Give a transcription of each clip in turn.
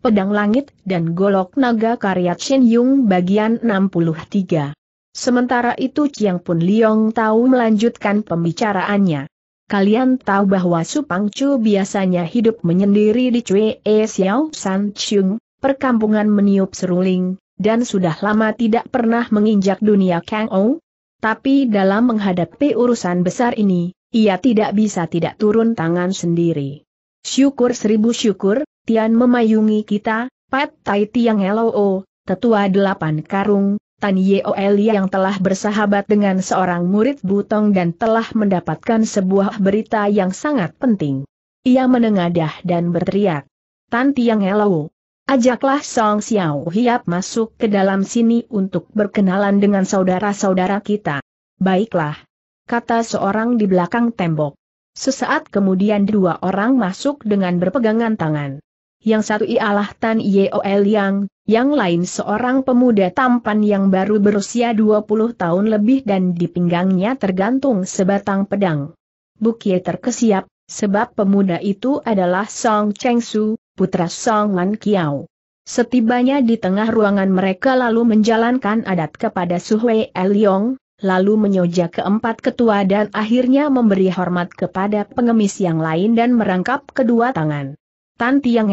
Pedang Langit dan Golok Naga karya Chen Yung bagian 63. Sementara itu Chiang Pun Liong tahu melanjutkan pembicaraannya. Kalian tahu bahwa Supang Chu biasanya hidup menyendiri di Cue e Xiao San Chung, perkampungan meniup seruling, dan sudah lama tidak pernah menginjak dunia Kang Ou. Tapi dalam menghadapi urusan besar ini, ia tidak bisa tidak turun tangan sendiri. Syukur seribu syukur, Tian memayungi kita, Pat Tai Tiang Loo, tetua delapan karung, Tan Yeoel yang telah bersahabat dengan seorang murid butong dan telah mendapatkan sebuah berita yang sangat penting. Ia menengadah dan berteriak. Tan Tiang Loo, ajaklah Song Xiao Hiap masuk ke dalam sini untuk berkenalan dengan saudara-saudara kita. Baiklah, kata seorang di belakang tembok. Sesaat kemudian dua orang masuk dengan berpegangan tangan yang satu ialah Tan Yeol Yang, yang lain seorang pemuda tampan yang baru berusia 20 tahun lebih dan di pinggangnya tergantung sebatang pedang. Bukie terkesiap, sebab pemuda itu adalah Song Cheng Su, putra Song Lan Kiao. Setibanya di tengah ruangan mereka lalu menjalankan adat kepada Suhwe Eliong, lalu menyoja keempat ketua dan akhirnya memberi hormat kepada pengemis yang lain dan merangkap kedua tangan. Tan Tiang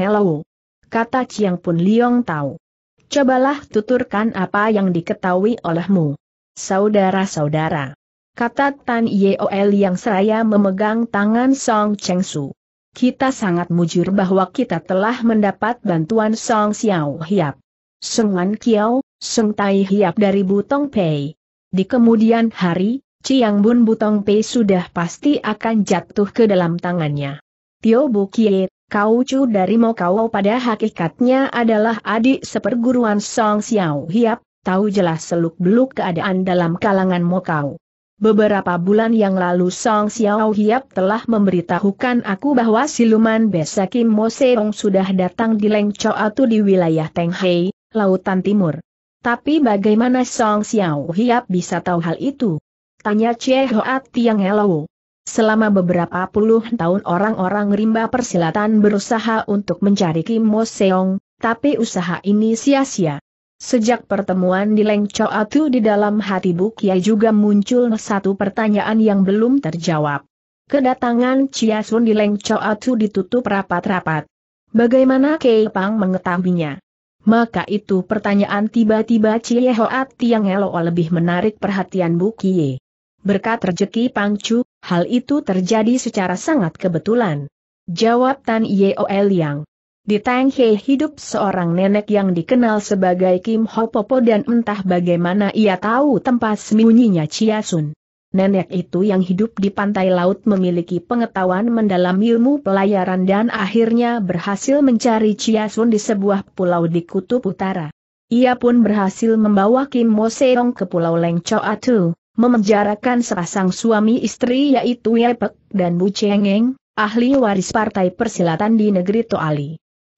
Kata Chiang Pun Liong tahu. Cobalah tuturkan apa yang diketahui olehmu. Saudara-saudara. Kata Tan Yeol yang seraya memegang tangan Song Cheng Su. Kita sangat mujur bahwa kita telah mendapat bantuan Song Xiao Hiap. Sungan Kiao, Sung Tai Hiap dari Butong Pei. Di kemudian hari, Chiang Bun Butong Pei sudah pasti akan jatuh ke dalam tangannya. Tio Bu Kie Kau cu dari Mokau pada hakikatnya adalah adik seperguruan Song Xiao Hiap, tahu jelas seluk-beluk keadaan dalam kalangan Mokau. Beberapa bulan yang lalu Song Xiao Hiap telah memberitahukan aku bahwa siluman Kim Mo Seong sudah datang di Leng Choatu di wilayah Tenghei, Lautan Timur. Tapi bagaimana Song Xiao Hiap bisa tahu hal itu? Tanya Chee Hoat Tiang Elo. Selama beberapa puluh tahun orang-orang rimba persilatan berusaha untuk mencari Kim Mo Seong, tapi usaha ini sia-sia. Sejak pertemuan di Leng Choa Atu di dalam hati Bukia juga muncul satu pertanyaan yang belum terjawab. Kedatangan Chia Sun di Leng Choa Atu ditutup rapat-rapat. Bagaimana Kei Pang mengetahuinya? Maka itu pertanyaan tiba-tiba Chia Hoat Tiang Elo lebih menarik perhatian Bukie berkat rejeki Pangcu, hal itu terjadi secara sangat kebetulan. Jawab Tan Yeol Yang. Di Tang He hidup seorang nenek yang dikenal sebagai Kim Ho Popo dan entah bagaimana ia tahu tempat sembunyinya Chia Sun. Nenek itu yang hidup di pantai laut memiliki pengetahuan mendalam ilmu pelayaran dan akhirnya berhasil mencari Chia Sun di sebuah pulau di Kutub Utara. Ia pun berhasil membawa Kim Mo Seong ke Pulau Leng Choa Tu memenjarakan sepasang suami istri yaitu Yepek dan Bu Chengeng, ahli waris partai persilatan di negeri Toali.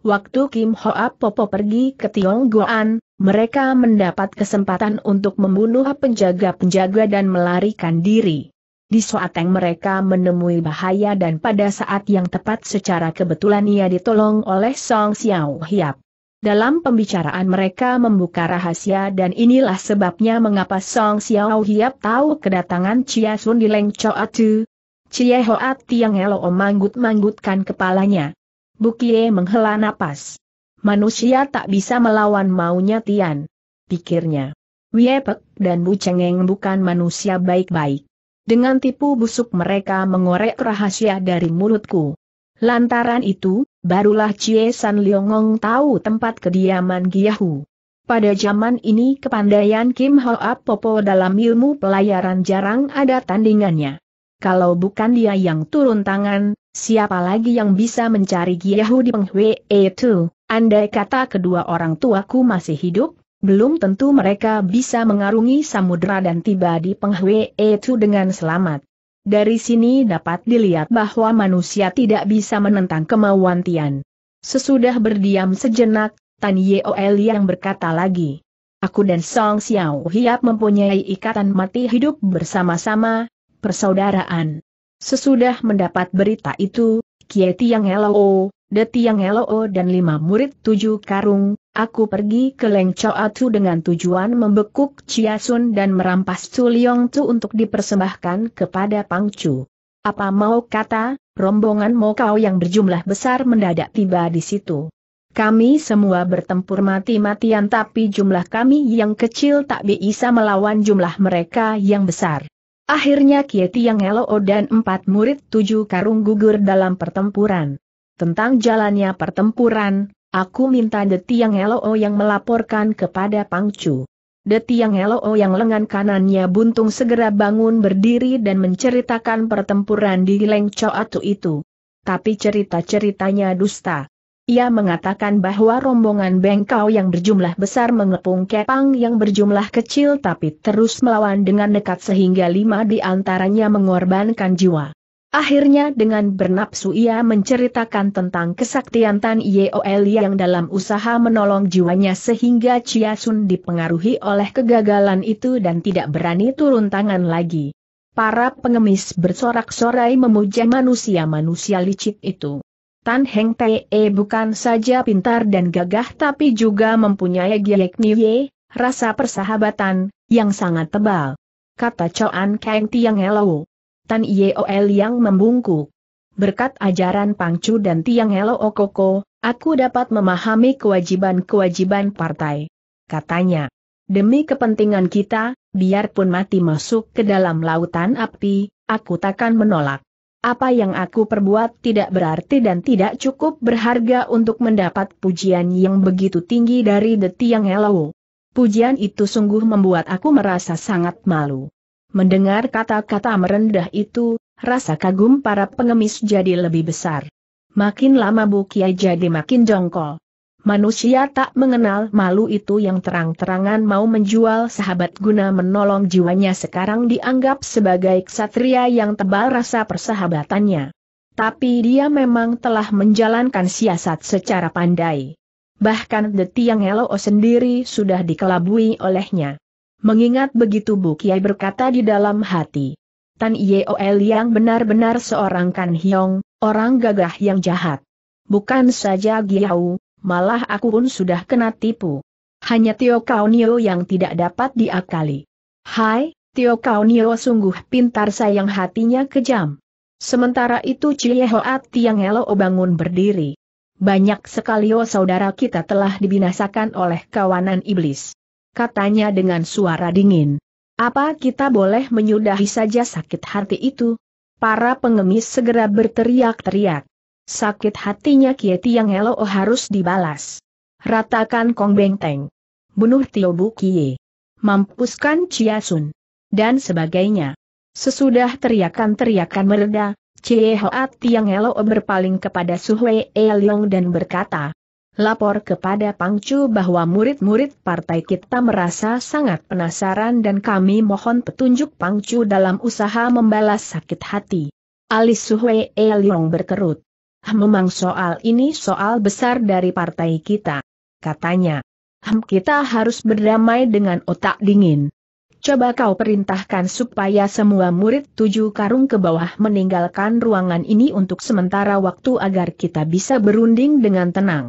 Waktu Kim Hoa Popo pergi ke Tionggoan, mereka mendapat kesempatan untuk membunuh penjaga-penjaga dan melarikan diri. Di saat mereka menemui bahaya dan pada saat yang tepat secara kebetulan ia ditolong oleh Song Xiao Hiap. Dalam pembicaraan mereka membuka rahasia dan inilah sebabnya mengapa Song Xiao Hiap tahu kedatangan Chia Sun di Leng Choa Tu. Chia Hoat Tiang Elo manggut-manggutkan kepalanya. Bukie menghela napas. Manusia tak bisa melawan maunya Tian. Pikirnya. Wiepek dan Bu Cengeng bukan manusia baik-baik. Dengan tipu busuk mereka mengorek rahasia dari mulutku. Lantaran itu, Barulah Cie San Leongong tahu tempat kediaman Giyahu. Pada zaman ini kepandaian Kim Hoa Popo dalam ilmu pelayaran jarang ada tandingannya. Kalau bukan dia yang turun tangan, siapa lagi yang bisa mencari Giyahu di Penghwe itu? E Andai kata kedua orang tuaku masih hidup, belum tentu mereka bisa mengarungi samudera dan tiba di Penghwe itu e dengan selamat. Dari sini dapat dilihat bahwa manusia tidak bisa menentang kemauan Tian. Sesudah berdiam sejenak, Tan Yeol yang berkata lagi. Aku dan Song Xiao Hiap mempunyai ikatan mati hidup bersama-sama, persaudaraan. Sesudah mendapat berita itu, Kieti yang Elo Deti yang dan lima murid tujuh karung, aku pergi ke Leng Choa dengan tujuan membekuk Chia Sun dan merampas Su Liong Tu untuk dipersembahkan kepada Pang Chu. Apa mau kata, rombongan Mokau yang berjumlah besar mendadak tiba di situ. Kami semua bertempur mati-matian tapi jumlah kami yang kecil tak bisa melawan jumlah mereka yang besar. Akhirnya Kieti yang Eloo dan empat murid tujuh karung gugur dalam pertempuran. Tentang jalannya pertempuran, aku minta Detiang Tiang Eloo oh yang melaporkan kepada Pangcu. Detiang Tiang Eloo oh yang lengan kanannya buntung segera bangun berdiri dan menceritakan pertempuran di Leng itu. Tapi cerita-ceritanya dusta. Ia mengatakan bahwa rombongan Bengkau yang berjumlah besar mengepung Kepang yang berjumlah kecil tapi terus melawan dengan dekat sehingga lima di antaranya mengorbankan jiwa. Akhirnya dengan bernapsu ia menceritakan tentang kesaktian Tan Yeol yang dalam usaha menolong jiwanya sehingga Chia Sun dipengaruhi oleh kegagalan itu dan tidak berani turun tangan lagi. Para pengemis bersorak-sorai memuja manusia-manusia licik itu. Tan Heng Te eh, bukan saja pintar dan gagah tapi juga mempunyai giyak niye, rasa persahabatan, yang sangat tebal. Kata Choan Kang Tiang Hello. Tan Yeol yang membungkuk. Berkat ajaran Pangcu dan Tiang Helo Okoko, aku dapat memahami kewajiban-kewajiban partai. Katanya, demi kepentingan kita, biarpun mati masuk ke dalam lautan api, aku takkan menolak. Apa yang aku perbuat tidak berarti dan tidak cukup berharga untuk mendapat pujian yang begitu tinggi dari The Tiang Elo. Pujian itu sungguh membuat aku merasa sangat malu. Mendengar kata-kata merendah itu, rasa kagum para pengemis jadi lebih besar. Makin lama Bu Kiai jadi makin jongkol. Manusia tak mengenal malu itu yang terang-terangan mau menjual sahabat guna menolong jiwanya sekarang dianggap sebagai ksatria yang tebal rasa persahabatannya. Tapi dia memang telah menjalankan siasat secara pandai. Bahkan The Tiang Elo sendiri sudah dikelabui olehnya. Mengingat begitu Bu Kiai berkata di dalam hati. Tan Yeol yang benar-benar seorang Kan Hyong, orang gagah yang jahat. Bukan saja Giau, malah aku pun sudah kena tipu. Hanya Tio Kaunio yang tidak dapat diakali. Hai, Tio Kaunio sungguh pintar sayang hatinya kejam. Sementara itu Cie Hoat Tiang Elo bangun berdiri. Banyak sekali oh saudara kita telah dibinasakan oleh kawanan iblis katanya dengan suara dingin. Apa kita boleh menyudahi saja sakit hati itu? Para pengemis segera berteriak-teriak. Sakit hatinya Kieti yang Elo harus dibalas. Ratakan Kong Bengteng. Bunuh Tio Bu Kie. Mampuskan Chia Sun. Dan sebagainya. Sesudah teriakan-teriakan mereda, Chie Hoat Tiang Elo berpaling kepada Suhwe Elong dan berkata, lapor kepada Pangcu bahwa murid-murid partai kita merasa sangat penasaran dan kami mohon petunjuk Pangcu dalam usaha membalas sakit hati. Alis Suhwe Yong e. berkerut. Memang soal ini soal besar dari partai kita. Katanya, Hm, kita harus berdamai dengan otak dingin. Coba kau perintahkan supaya semua murid tujuh karung ke bawah meninggalkan ruangan ini untuk sementara waktu agar kita bisa berunding dengan tenang.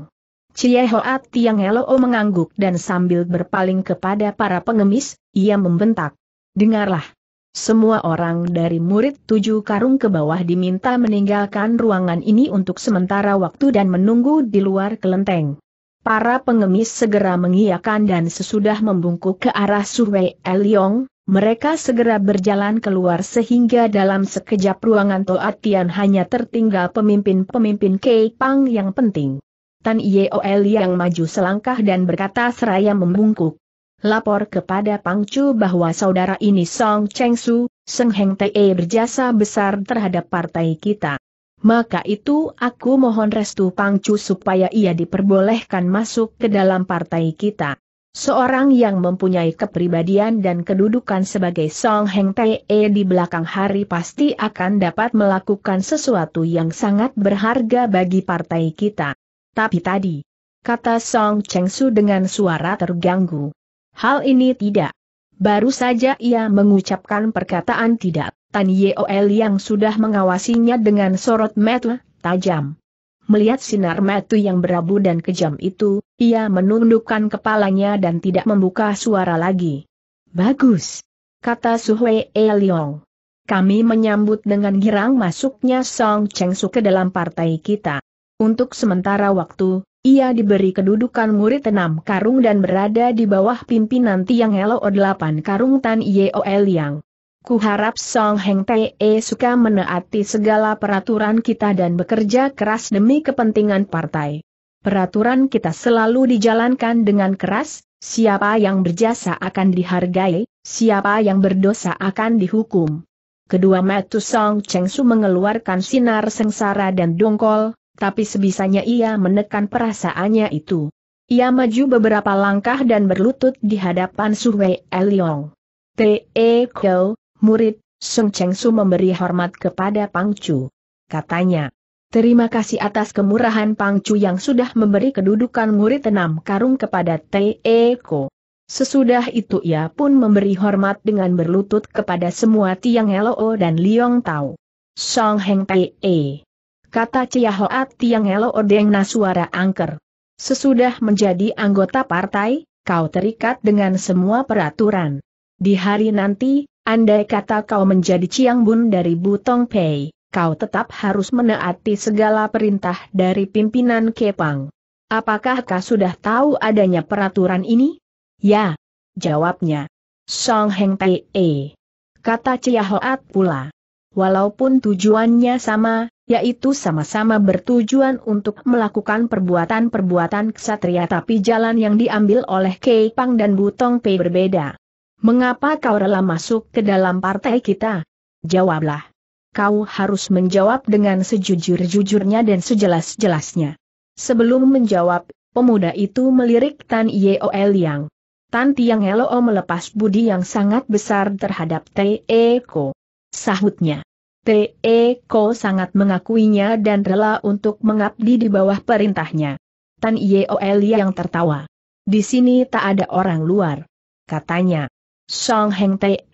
Cie Hoat Tiang Elo mengangguk dan sambil berpaling kepada para pengemis, ia membentak. Dengarlah. Semua orang dari murid tujuh karung ke bawah diminta meninggalkan ruangan ini untuk sementara waktu dan menunggu di luar kelenteng. Para pengemis segera mengiyakan dan sesudah membungkuk ke arah Suwei Eliong, mereka segera berjalan keluar sehingga dalam sekejap ruangan Toatian hanya tertinggal pemimpin-pemimpin Kei Pang yang penting. Tan Yeol yang maju selangkah dan berkata seraya membungkuk. Lapor kepada Pangcu bahwa saudara ini Song Cheng Su, Seng Heng Te e berjasa besar terhadap partai kita. Maka itu aku mohon restu Pangcu supaya ia diperbolehkan masuk ke dalam partai kita. Seorang yang mempunyai kepribadian dan kedudukan sebagai Song Heng Tae e di belakang hari pasti akan dapat melakukan sesuatu yang sangat berharga bagi partai kita. Tapi tadi, kata Song Chengsu dengan suara terganggu. Hal ini tidak. Baru saja ia mengucapkan perkataan tidak, Tan Yeol yang sudah mengawasinya dengan sorot mata tajam. Melihat sinar mata yang berabu dan kejam itu, ia menundukkan kepalanya dan tidak membuka suara lagi. Bagus, kata Suhwe Eliong. Kami menyambut dengan girang masuknya Song Chengsu ke dalam partai kita. Untuk sementara waktu, ia diberi kedudukan murid enam karung dan berada di bawah pimpinan Tiang Helo delapan karung Tan Yeo Yang. Kuharap Song Heng Te e suka menaati segala peraturan kita dan bekerja keras demi kepentingan partai. Peraturan kita selalu dijalankan dengan keras, siapa yang berjasa akan dihargai, siapa yang berdosa akan dihukum. Kedua metu Song Cheng Su mengeluarkan sinar sengsara dan dongkol, tapi sebisanya ia menekan perasaannya itu. Ia maju beberapa langkah dan berlutut di hadapan Su Wei Eliong. T.E. E Kyo, murid, Sung Cheng Su memberi hormat kepada Pang Chu. Katanya, terima kasih atas kemurahan Pang Chu yang sudah memberi kedudukan murid enam karung kepada T.E. E Ko. Sesudah itu ia pun memberi hormat dengan berlutut kepada semua Tiang Loo dan Liong Tao. Song Heng P.E kata Hoat Tiang Elo Odeng suara Angker. Sesudah menjadi anggota partai, kau terikat dengan semua peraturan. Di hari nanti, andai kata kau menjadi Ciang Bun dari Butong Pei, kau tetap harus menaati segala perintah dari pimpinan Kepang. Apakah kau sudah tahu adanya peraturan ini? Ya, jawabnya. Song Heng Pei. Kata Hoat pula. Walaupun tujuannya sama, yaitu sama-sama bertujuan untuk melakukan perbuatan-perbuatan ksatria, tapi jalan yang diambil oleh Kei Pang dan Butong Pei berbeda. Mengapa kau rela masuk ke dalam partai kita? Jawablah. Kau harus menjawab dengan sejujur-jujurnya dan sejelas-jelasnya. Sebelum menjawab, pemuda itu melirik Tan Yeo yang. Tan Tiang Elo melepas budi yang sangat besar terhadap Tei Eko. Sahutnya. P.E. Ko sangat mengakuinya dan rela untuk mengabdi di bawah perintahnya. Tan Yeol yang tertawa. Di sini tak ada orang luar. Katanya, Song Heng Te,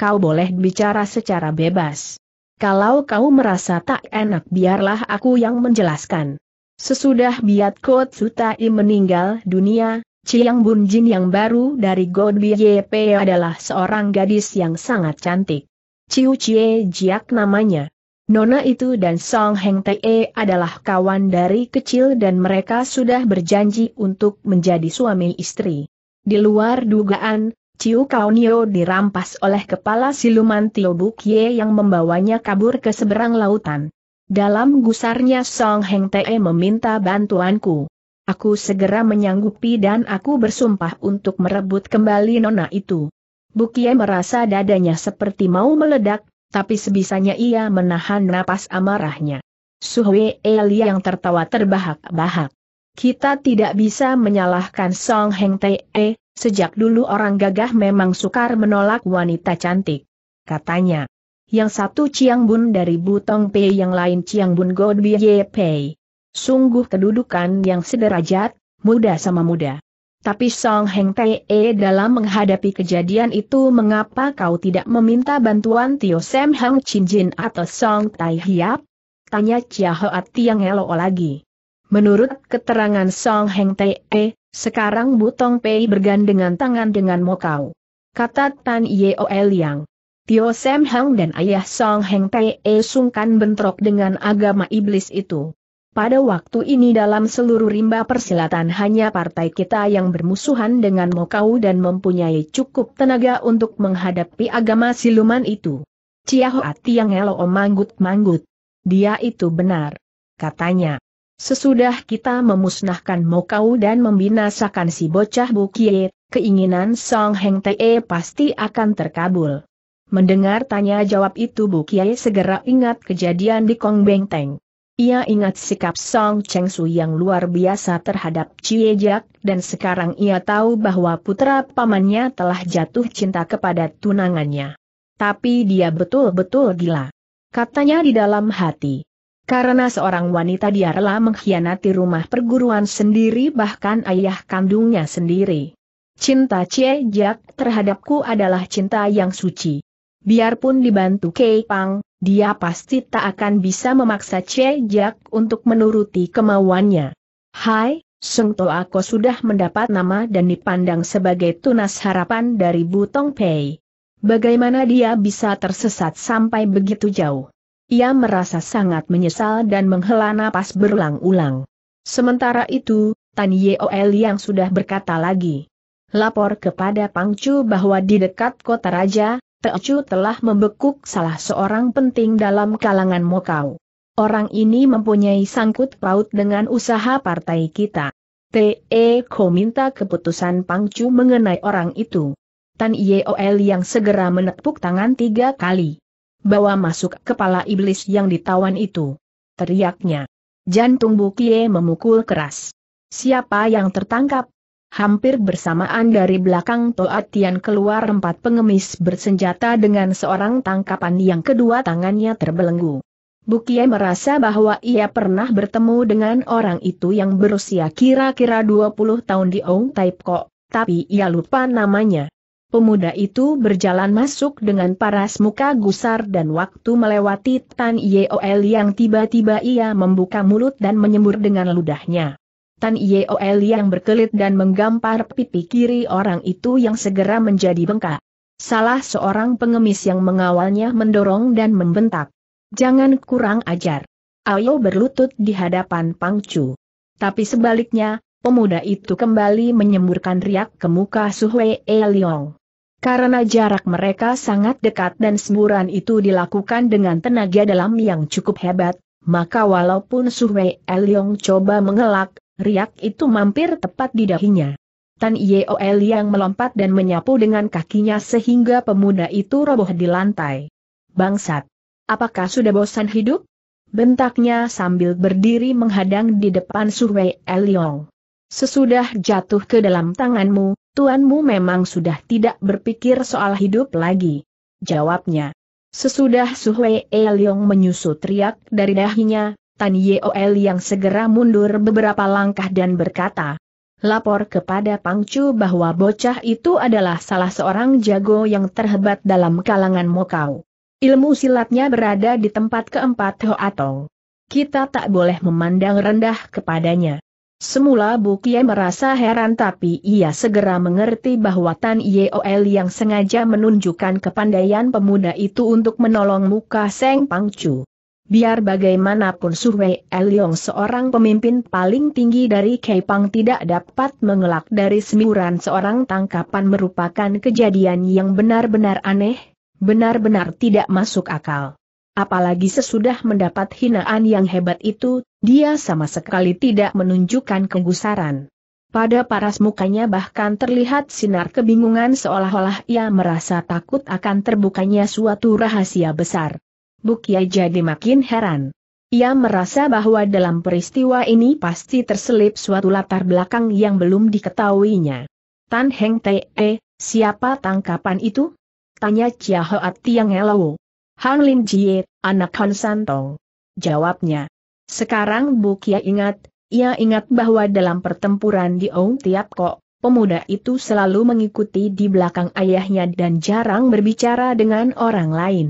kau boleh bicara secara bebas. Kalau kau merasa tak enak biarlah aku yang menjelaskan. Sesudah Biat Kot Sutai meninggal dunia, Chiang Jin yang baru dari God Ye adalah seorang gadis yang sangat cantik. Ciu Cie Jiak namanya. Nona itu dan Song Heng Te adalah kawan dari kecil dan mereka sudah berjanji untuk menjadi suami istri. Di luar dugaan, Ciu Nio dirampas oleh kepala siluman Tio Ye yang membawanya kabur ke seberang lautan. Dalam gusarnya Song Heng Te meminta bantuanku. Aku segera menyanggupi dan aku bersumpah untuk merebut kembali nona itu. Bukie merasa dadanya seperti mau meledak, tapi sebisanya ia menahan napas amarahnya. Suhwe Eli yang tertawa terbahak-bahak. Kita tidak bisa menyalahkan Song Heng Te, eh, sejak dulu orang gagah memang sukar menolak wanita cantik. Katanya. Yang satu Chiang Bun dari Butong Pei yang lain Chiang Bun God Ye Pei. Sungguh kedudukan yang sederajat, muda sama muda. Tapi Song Heng Tee eh, dalam menghadapi kejadian itu mengapa kau tidak meminta bantuan Tio Sam Hang Chin Jin atau Song Tai Hiap? Tanya Chia Hoat Tiang Elo lagi. Menurut keterangan Song Heng Tee, eh, sekarang Butong Pei bergandengan tangan dengan kau. Kata Tan Yeo Liang. Tio Sam Hang dan ayah Song Heng Tee eh, sungkan bentrok dengan agama iblis itu. Pada waktu ini dalam seluruh rimba persilatan hanya partai kita yang bermusuhan dengan Mokau dan mempunyai cukup tenaga untuk menghadapi agama siluman itu. Ciahoa Tiang Elo manggut-manggut. Dia itu benar. Katanya. Sesudah kita memusnahkan Mokau dan membinasakan si bocah Bukie, keinginan Song Heng Te pasti akan terkabul. Mendengar tanya jawab itu Bu segera ingat kejadian di Kong Beng Teng. Ia ingat sikap Song Cheng Su yang luar biasa terhadap Cie Jiak dan sekarang ia tahu bahwa putra pamannya telah jatuh cinta kepada tunangannya. Tapi dia betul-betul gila. Katanya di dalam hati. Karena seorang wanita dia rela mengkhianati rumah perguruan sendiri bahkan ayah kandungnya sendiri. Cinta Cie Jiak terhadapku adalah cinta yang suci biarpun dibantu Kei Pang, dia pasti tak akan bisa memaksa Che Jack untuk menuruti kemauannya. Hai, Sung Toa Ko sudah mendapat nama dan dipandang sebagai tunas harapan dari Butong Pei. Bagaimana dia bisa tersesat sampai begitu jauh? Ia merasa sangat menyesal dan menghela napas berulang-ulang. Sementara itu, Tan Yeol yang sudah berkata lagi. Lapor kepada Pangcu bahwa di dekat kota raja, Teochu telah membekuk salah seorang penting dalam kalangan Mokau. Orang ini mempunyai sangkut paut dengan usaha partai kita. T.E. Ko minta keputusan Pangcu mengenai orang itu. Tan Yeol yang segera menepuk tangan tiga kali. Bawa masuk kepala iblis yang ditawan itu. Teriaknya. Jantung Bukie memukul keras. Siapa yang tertangkap Hampir bersamaan dari belakang Toat Tian keluar empat pengemis bersenjata dengan seorang tangkapan yang kedua tangannya terbelenggu. Bukie merasa bahwa ia pernah bertemu dengan orang itu yang berusia kira-kira 20 tahun di Ong Taipko, tapi ia lupa namanya. Pemuda itu berjalan masuk dengan paras muka gusar dan waktu melewati Tan Yeol yang tiba-tiba ia membuka mulut dan menyembur dengan ludahnya. Tan Yeol yang berkelit dan menggampar pipi kiri orang itu yang segera menjadi bengkak. Salah seorang pengemis yang mengawalnya mendorong dan membentak. Jangan kurang ajar. Ayo berlutut di hadapan Pangcu. Tapi sebaliknya, pemuda itu kembali menyemburkan riak ke muka Suhwe Leong. Karena jarak mereka sangat dekat dan semburan itu dilakukan dengan tenaga dalam yang cukup hebat, maka walaupun Suhwe Leong coba mengelak, Riak itu mampir tepat di dahinya. Tan Yeol yang melompat dan menyapu dengan kakinya sehingga pemuda itu roboh di lantai. Bangsat! Apakah sudah bosan hidup? Bentaknya sambil berdiri menghadang di depan Suwei Eliong. Sesudah jatuh ke dalam tanganmu, tuanmu memang sudah tidak berpikir soal hidup lagi. Jawabnya. Sesudah Suhwei Eliong menyusut riak dari dahinya, Tan Yeol yang segera mundur beberapa langkah dan berkata, Lapor kepada Pangcu bahwa bocah itu adalah salah seorang jago yang terhebat dalam kalangan Mokau. Ilmu silatnya berada di tempat keempat Hoatong. Kita tak boleh memandang rendah kepadanya. Semula Bukie merasa heran tapi ia segera mengerti bahwa Tan Yeol yang sengaja menunjukkan kepandaian pemuda itu untuk menolong muka Seng Pangcu. Biar bagaimanapun Wei Eliong seorang pemimpin paling tinggi dari Kaipang tidak dapat mengelak dari semburan seorang tangkapan merupakan kejadian yang benar-benar aneh, benar-benar tidak masuk akal. Apalagi sesudah mendapat hinaan yang hebat itu, dia sama sekali tidak menunjukkan kegusaran. Pada paras mukanya bahkan terlihat sinar kebingungan seolah-olah ia merasa takut akan terbukanya suatu rahasia besar. Bukia jadi makin heran. Ia merasa bahwa dalam peristiwa ini pasti terselip suatu latar belakang yang belum diketahuinya. Tan Heng Te, eh, siapa tangkapan itu? Tanya Chia Hoat Tiang Elowo. Han Lin Jie, anak Han Santong. Jawabnya. Sekarang Bukia ingat, ia ingat bahwa dalam pertempuran di Ong Tiap Kok, pemuda itu selalu mengikuti di belakang ayahnya dan jarang berbicara dengan orang lain.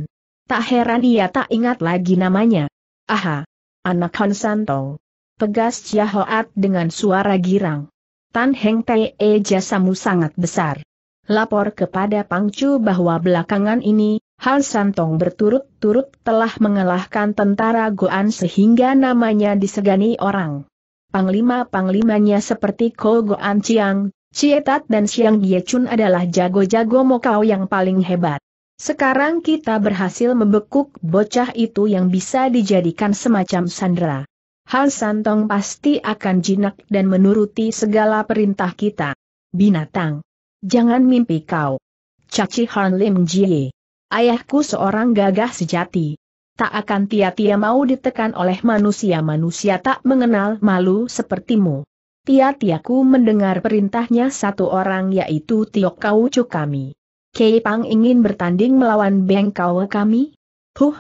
Tak heran ia tak ingat lagi namanya. Aha! Anak Han Santong. Pegas Chia Hoat dengan suara girang. Tan Heng Tae, jasamu sangat besar. Lapor kepada Pang Chu bahwa belakangan ini, Han Santong berturut-turut telah mengalahkan tentara Goan sehingga namanya disegani orang. Panglima-panglimanya seperti Ko Goan Chiang, Cietat dan Siang Chun adalah jago-jago mokau yang paling hebat. Sekarang kita berhasil membekuk bocah itu yang bisa dijadikan semacam sandera. Hal Santong pasti akan jinak dan menuruti segala perintah kita. Binatang. Jangan mimpi kau. Caci Han Lim Jie. Ayahku seorang gagah sejati. Tak akan tia-tia mau ditekan oleh manusia-manusia tak mengenal malu sepertimu. Tia-tiaku mendengar perintahnya satu orang yaitu Tio Kau Cukami. Kei Pang ingin bertanding melawan Beng Kau kami? Huh,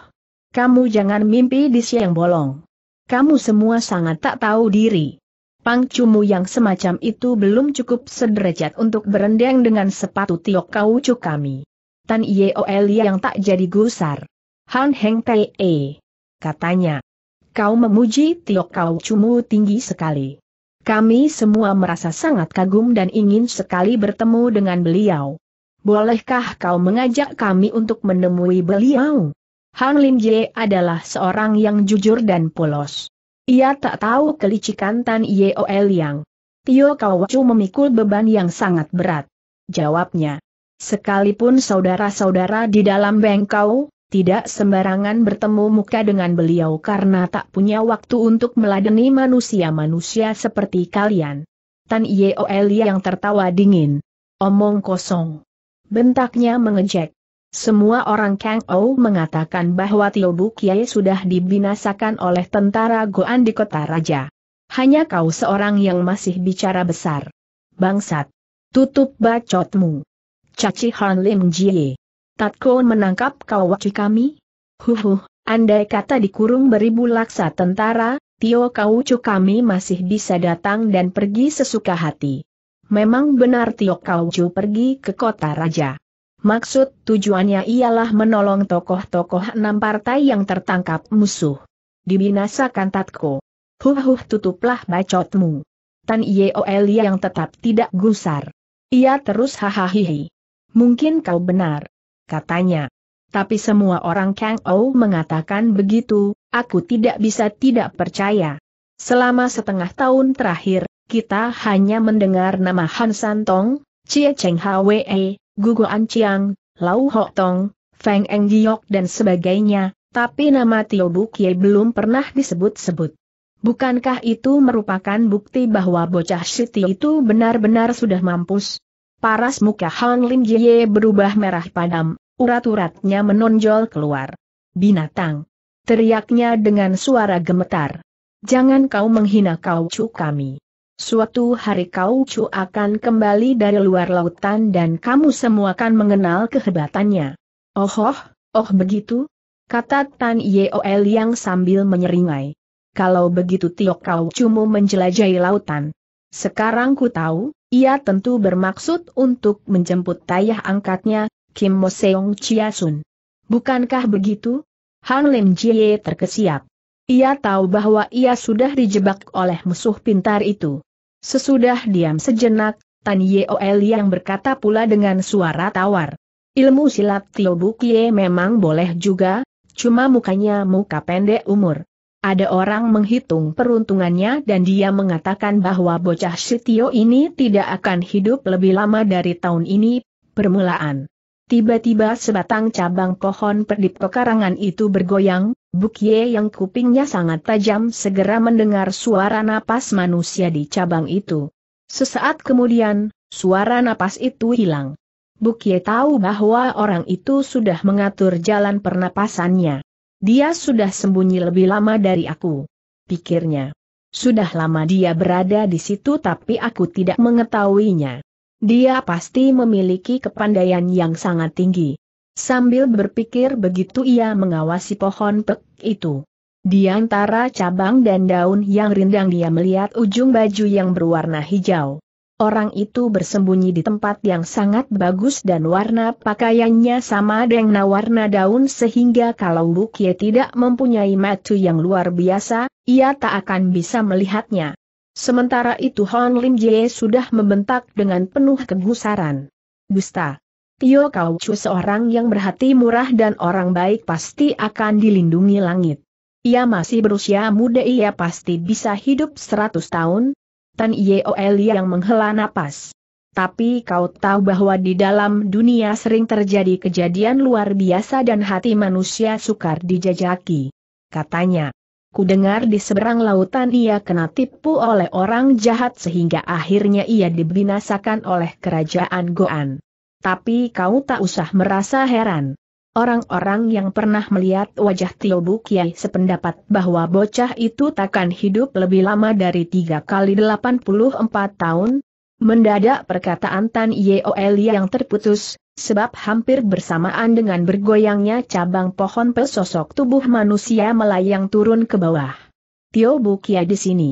kamu jangan mimpi di siang bolong. Kamu semua sangat tak tahu diri. Pangcumu yang semacam itu belum cukup sederajat untuk berendeng dengan sepatu tiok kau cuk kami. Tan Yeol yang tak jadi gusar. Han Heng Tae. E. Katanya. Kau memuji tiok kau cumu tinggi sekali. Kami semua merasa sangat kagum dan ingin sekali bertemu dengan beliau. Bolehkah kau mengajak kami untuk menemui beliau? Hang Lin Ye adalah seorang yang jujur dan polos. Ia tak tahu kelicikan Tan Yeol yang. Tio Kawacu memikul beban yang sangat berat. Jawabnya. Sekalipun saudara-saudara di dalam bengkau, tidak sembarangan bertemu muka dengan beliau karena tak punya waktu untuk meladeni manusia-manusia seperti kalian. Tan Yeol yang tertawa dingin. Omong kosong bentaknya mengejek. Semua orang Kang Ou mengatakan bahwa Tio Bu Kiai sudah dibinasakan oleh tentara Goan di kota raja. Hanya kau seorang yang masih bicara besar. Bangsat! Tutup bacotmu! Caci Han Lim Jie! Tatko menangkap kau waci kami? Huhuh, andai kata dikurung beribu laksa tentara, Tio kau cu kami masih bisa datang dan pergi sesuka hati memang benar Tio Kauju pergi ke kota raja. Maksud tujuannya ialah menolong tokoh-tokoh enam partai yang tertangkap musuh. Dibinasakan Tatko. Huh-huh tutuplah bacotmu. Tan Yeol yang tetap tidak gusar. Ia terus hahaha. Mungkin kau benar. Katanya. Tapi semua orang Kang Ou mengatakan begitu, aku tidak bisa tidak percaya. Selama setengah tahun terakhir, kita hanya mendengar nama Han Santong, Cie Cheng Hwe, Gugu An Chiang, Lau Hok Tong, Feng Eng Giok dan sebagainya, tapi nama Tio Bukie belum pernah disebut-sebut. Bukankah itu merupakan bukti bahwa bocah Siti itu benar-benar sudah mampus? Paras muka Han Lim Jie berubah merah padam, urat-uratnya menonjol keluar. Binatang! Teriaknya dengan suara gemetar. Jangan kau menghina kau cu kami. Suatu hari kau cu akan kembali dari luar lautan dan kamu semua akan mengenal kehebatannya. Oh oh, oh begitu? Kata Tan Yeol yang sambil menyeringai. Kalau begitu Tio kau cumu menjelajahi lautan. Sekarang ku tahu, ia tentu bermaksud untuk menjemput tayah angkatnya, Kim Moseong Chia Sun. Bukankah begitu? Han Lim Jie terkesiap. Ia tahu bahwa ia sudah dijebak oleh musuh pintar itu. Sesudah diam sejenak, Tan Yeol yang berkata pula dengan suara tawar. Ilmu silat Tio Bukie memang boleh juga, cuma mukanya muka pendek umur. Ada orang menghitung peruntungannya dan dia mengatakan bahwa bocah Sitio ini tidak akan hidup lebih lama dari tahun ini, permulaan. Tiba-tiba sebatang cabang pohon pedip pekarangan itu bergoyang, Bukye yang kupingnya sangat tajam segera mendengar suara napas manusia di cabang itu. Sesaat kemudian, suara napas itu hilang. Bukye tahu bahwa orang itu sudah mengatur jalan pernapasannya. Dia sudah sembunyi lebih lama dari aku. Pikirnya. Sudah lama dia berada di situ tapi aku tidak mengetahuinya. Dia pasti memiliki kepandaian yang sangat tinggi. Sambil berpikir begitu ia mengawasi pohon pek itu. Di antara cabang dan daun yang rindang dia melihat ujung baju yang berwarna hijau. Orang itu bersembunyi di tempat yang sangat bagus dan warna pakaiannya sama dengan warna daun sehingga kalau Lukie tidak mempunyai matu yang luar biasa, ia tak akan bisa melihatnya. Sementara itu Hon Lim Jie sudah membentak dengan penuh kegusaran. Dusta! Tio Kau Chu seorang yang berhati murah dan orang baik pasti akan dilindungi langit. Ia masih berusia muda ia pasti bisa hidup seratus tahun. Tan Yeol yang menghela napas. Tapi kau tahu bahwa di dalam dunia sering terjadi kejadian luar biasa dan hati manusia sukar dijajaki. Katanya. Kudengar di seberang lautan ia kena tipu oleh orang jahat sehingga akhirnya ia dibinasakan oleh kerajaan Goan. Tapi kau tak usah merasa heran. Orang-orang yang pernah melihat wajah Tio Bukiai sependapat bahwa bocah itu takkan hidup lebih lama dari 3 kali 84 tahun. Mendadak perkataan Tan Yeoel yang terputus, sebab hampir bersamaan dengan bergoyangnya cabang pohon pesosok tubuh manusia melayang turun ke bawah. Tio Bukia di sini.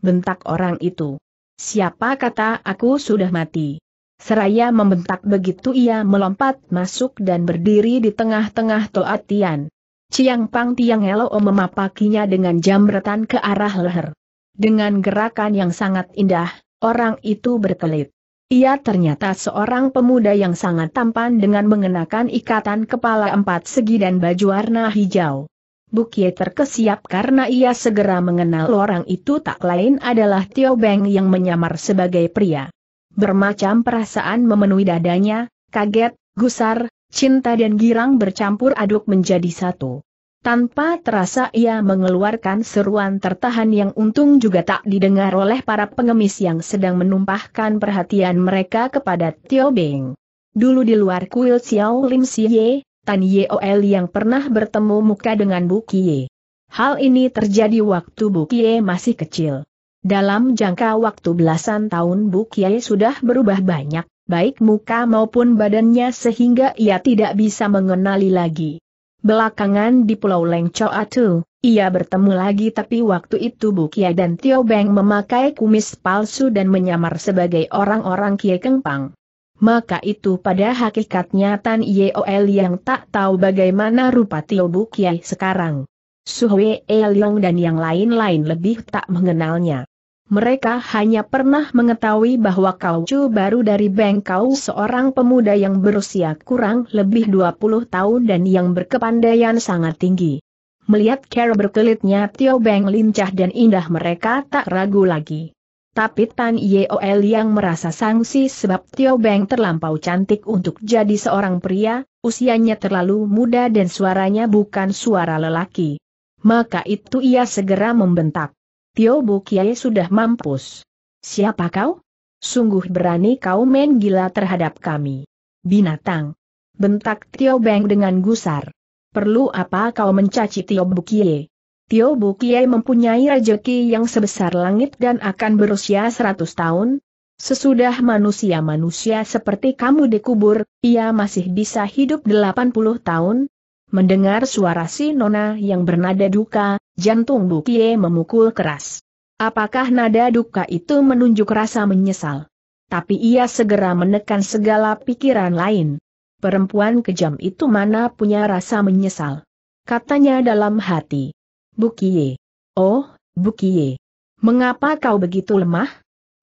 Bentak orang itu. Siapa kata aku sudah mati? Seraya membentak begitu ia melompat masuk dan berdiri di tengah-tengah toatian. Tian. Ciang Pang Tiang Elo memapakinya dengan jamretan ke arah leher. Dengan gerakan yang sangat indah, orang itu berkelit. Ia ternyata seorang pemuda yang sangat tampan dengan mengenakan ikatan kepala empat segi dan baju warna hijau. Bukie terkesiap karena ia segera mengenal orang itu tak lain adalah Tio Beng yang menyamar sebagai pria. Bermacam perasaan memenuhi dadanya, kaget, gusar, cinta dan girang bercampur aduk menjadi satu. Tanpa terasa ia mengeluarkan seruan tertahan yang untung juga tak didengar oleh para pengemis yang sedang menumpahkan perhatian mereka kepada Tio Beng. Dulu di luar kuil Xiao Lim Si Ye, Tan Yeol yang pernah bertemu muka dengan Bu Kie. Hal ini terjadi waktu Bu Kie masih kecil. Dalam jangka waktu belasan tahun Bu Kie sudah berubah banyak, baik muka maupun badannya sehingga ia tidak bisa mengenali lagi. Belakangan di Pulau Lengco Atu, ia bertemu lagi tapi waktu itu Bukia dan Tio Beng memakai kumis palsu dan menyamar sebagai orang-orang Kie Kengpang. Maka itu pada hakikatnya Tan Yeol yang tak tahu bagaimana rupa Tio Bukia sekarang. Suhwe Eliong dan yang lain-lain lebih tak mengenalnya. Mereka hanya pernah mengetahui bahwa Kau Chu baru dari Bengkau seorang pemuda yang berusia kurang lebih 20 tahun dan yang berkepandaian sangat tinggi. Melihat cara berkelitnya Tio Beng lincah dan indah mereka tak ragu lagi. Tapi Tan Yeol yang merasa sangsi sebab Tio Beng terlampau cantik untuk jadi seorang pria, usianya terlalu muda dan suaranya bukan suara lelaki. Maka itu ia segera membentak. Tio Kiai sudah mampus. Siapa kau? Sungguh berani kau main gila terhadap kami. Binatang. Bentak Tio Beng dengan gusar. Perlu apa kau mencaci Tio Kiai? Tio Kiai mempunyai rejeki yang sebesar langit dan akan berusia 100 tahun. Sesudah manusia-manusia seperti kamu dikubur, ia masih bisa hidup 80 tahun. Mendengar suara si Nona yang bernada duka, jantung Bukie memukul keras. Apakah nada duka itu menunjuk rasa menyesal? Tapi ia segera menekan segala pikiran lain. Perempuan kejam itu mana punya rasa menyesal? Katanya dalam hati. Bukie. Oh, Bukie. Mengapa kau begitu lemah?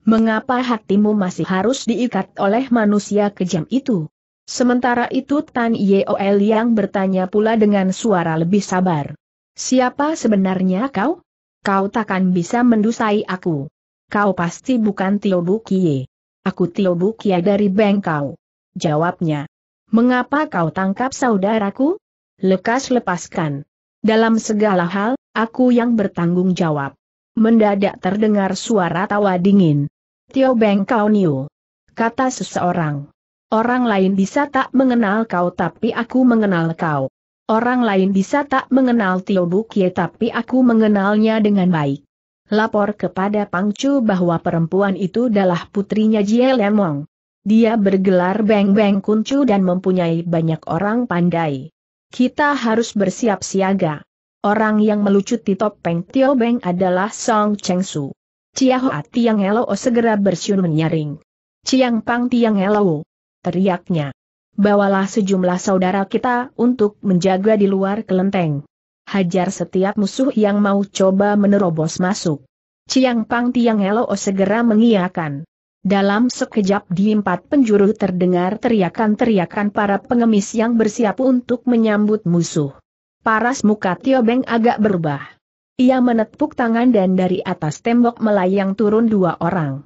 Mengapa hatimu masih harus diikat oleh manusia kejam itu? Sementara itu Tan Yeol yang bertanya pula dengan suara lebih sabar. Siapa sebenarnya kau? Kau takkan bisa mendusai aku. Kau pasti bukan Tio Bukie. Aku Tio Bukie dari Bengkau. Jawabnya. Mengapa kau tangkap saudaraku? Lekas lepaskan. Dalam segala hal, aku yang bertanggung jawab. Mendadak terdengar suara tawa dingin. Tio Bengkau Niu. Kata seseorang. Orang lain bisa tak mengenal kau tapi aku mengenal kau. Orang lain bisa tak mengenal Tio Bukie tapi aku mengenalnya dengan baik. Lapor kepada Pangcu bahwa perempuan itu adalah putrinya Jie Lemong. Dia bergelar Beng Beng Kuncu dan mempunyai banyak orang pandai. Kita harus bersiap siaga. Orang yang melucuti topeng Tio Beng adalah Song Cheng Su. Ciahoa Tiang Elo segera bersiun menyaring. Ciang Pang Tiang Elo. Teriaknya bawalah sejumlah saudara kita untuk menjaga di luar kelenteng. Hajar setiap musuh yang mau coba menerobos masuk. Ciang Pang Tiang Helo segera mengiakan. Dalam sekejap di empat penjuru terdengar teriakan-teriakan para pengemis yang bersiap untuk menyambut musuh. Paras muka Tio Beng agak berubah. Ia menepuk tangan dan dari atas tembok melayang turun dua orang.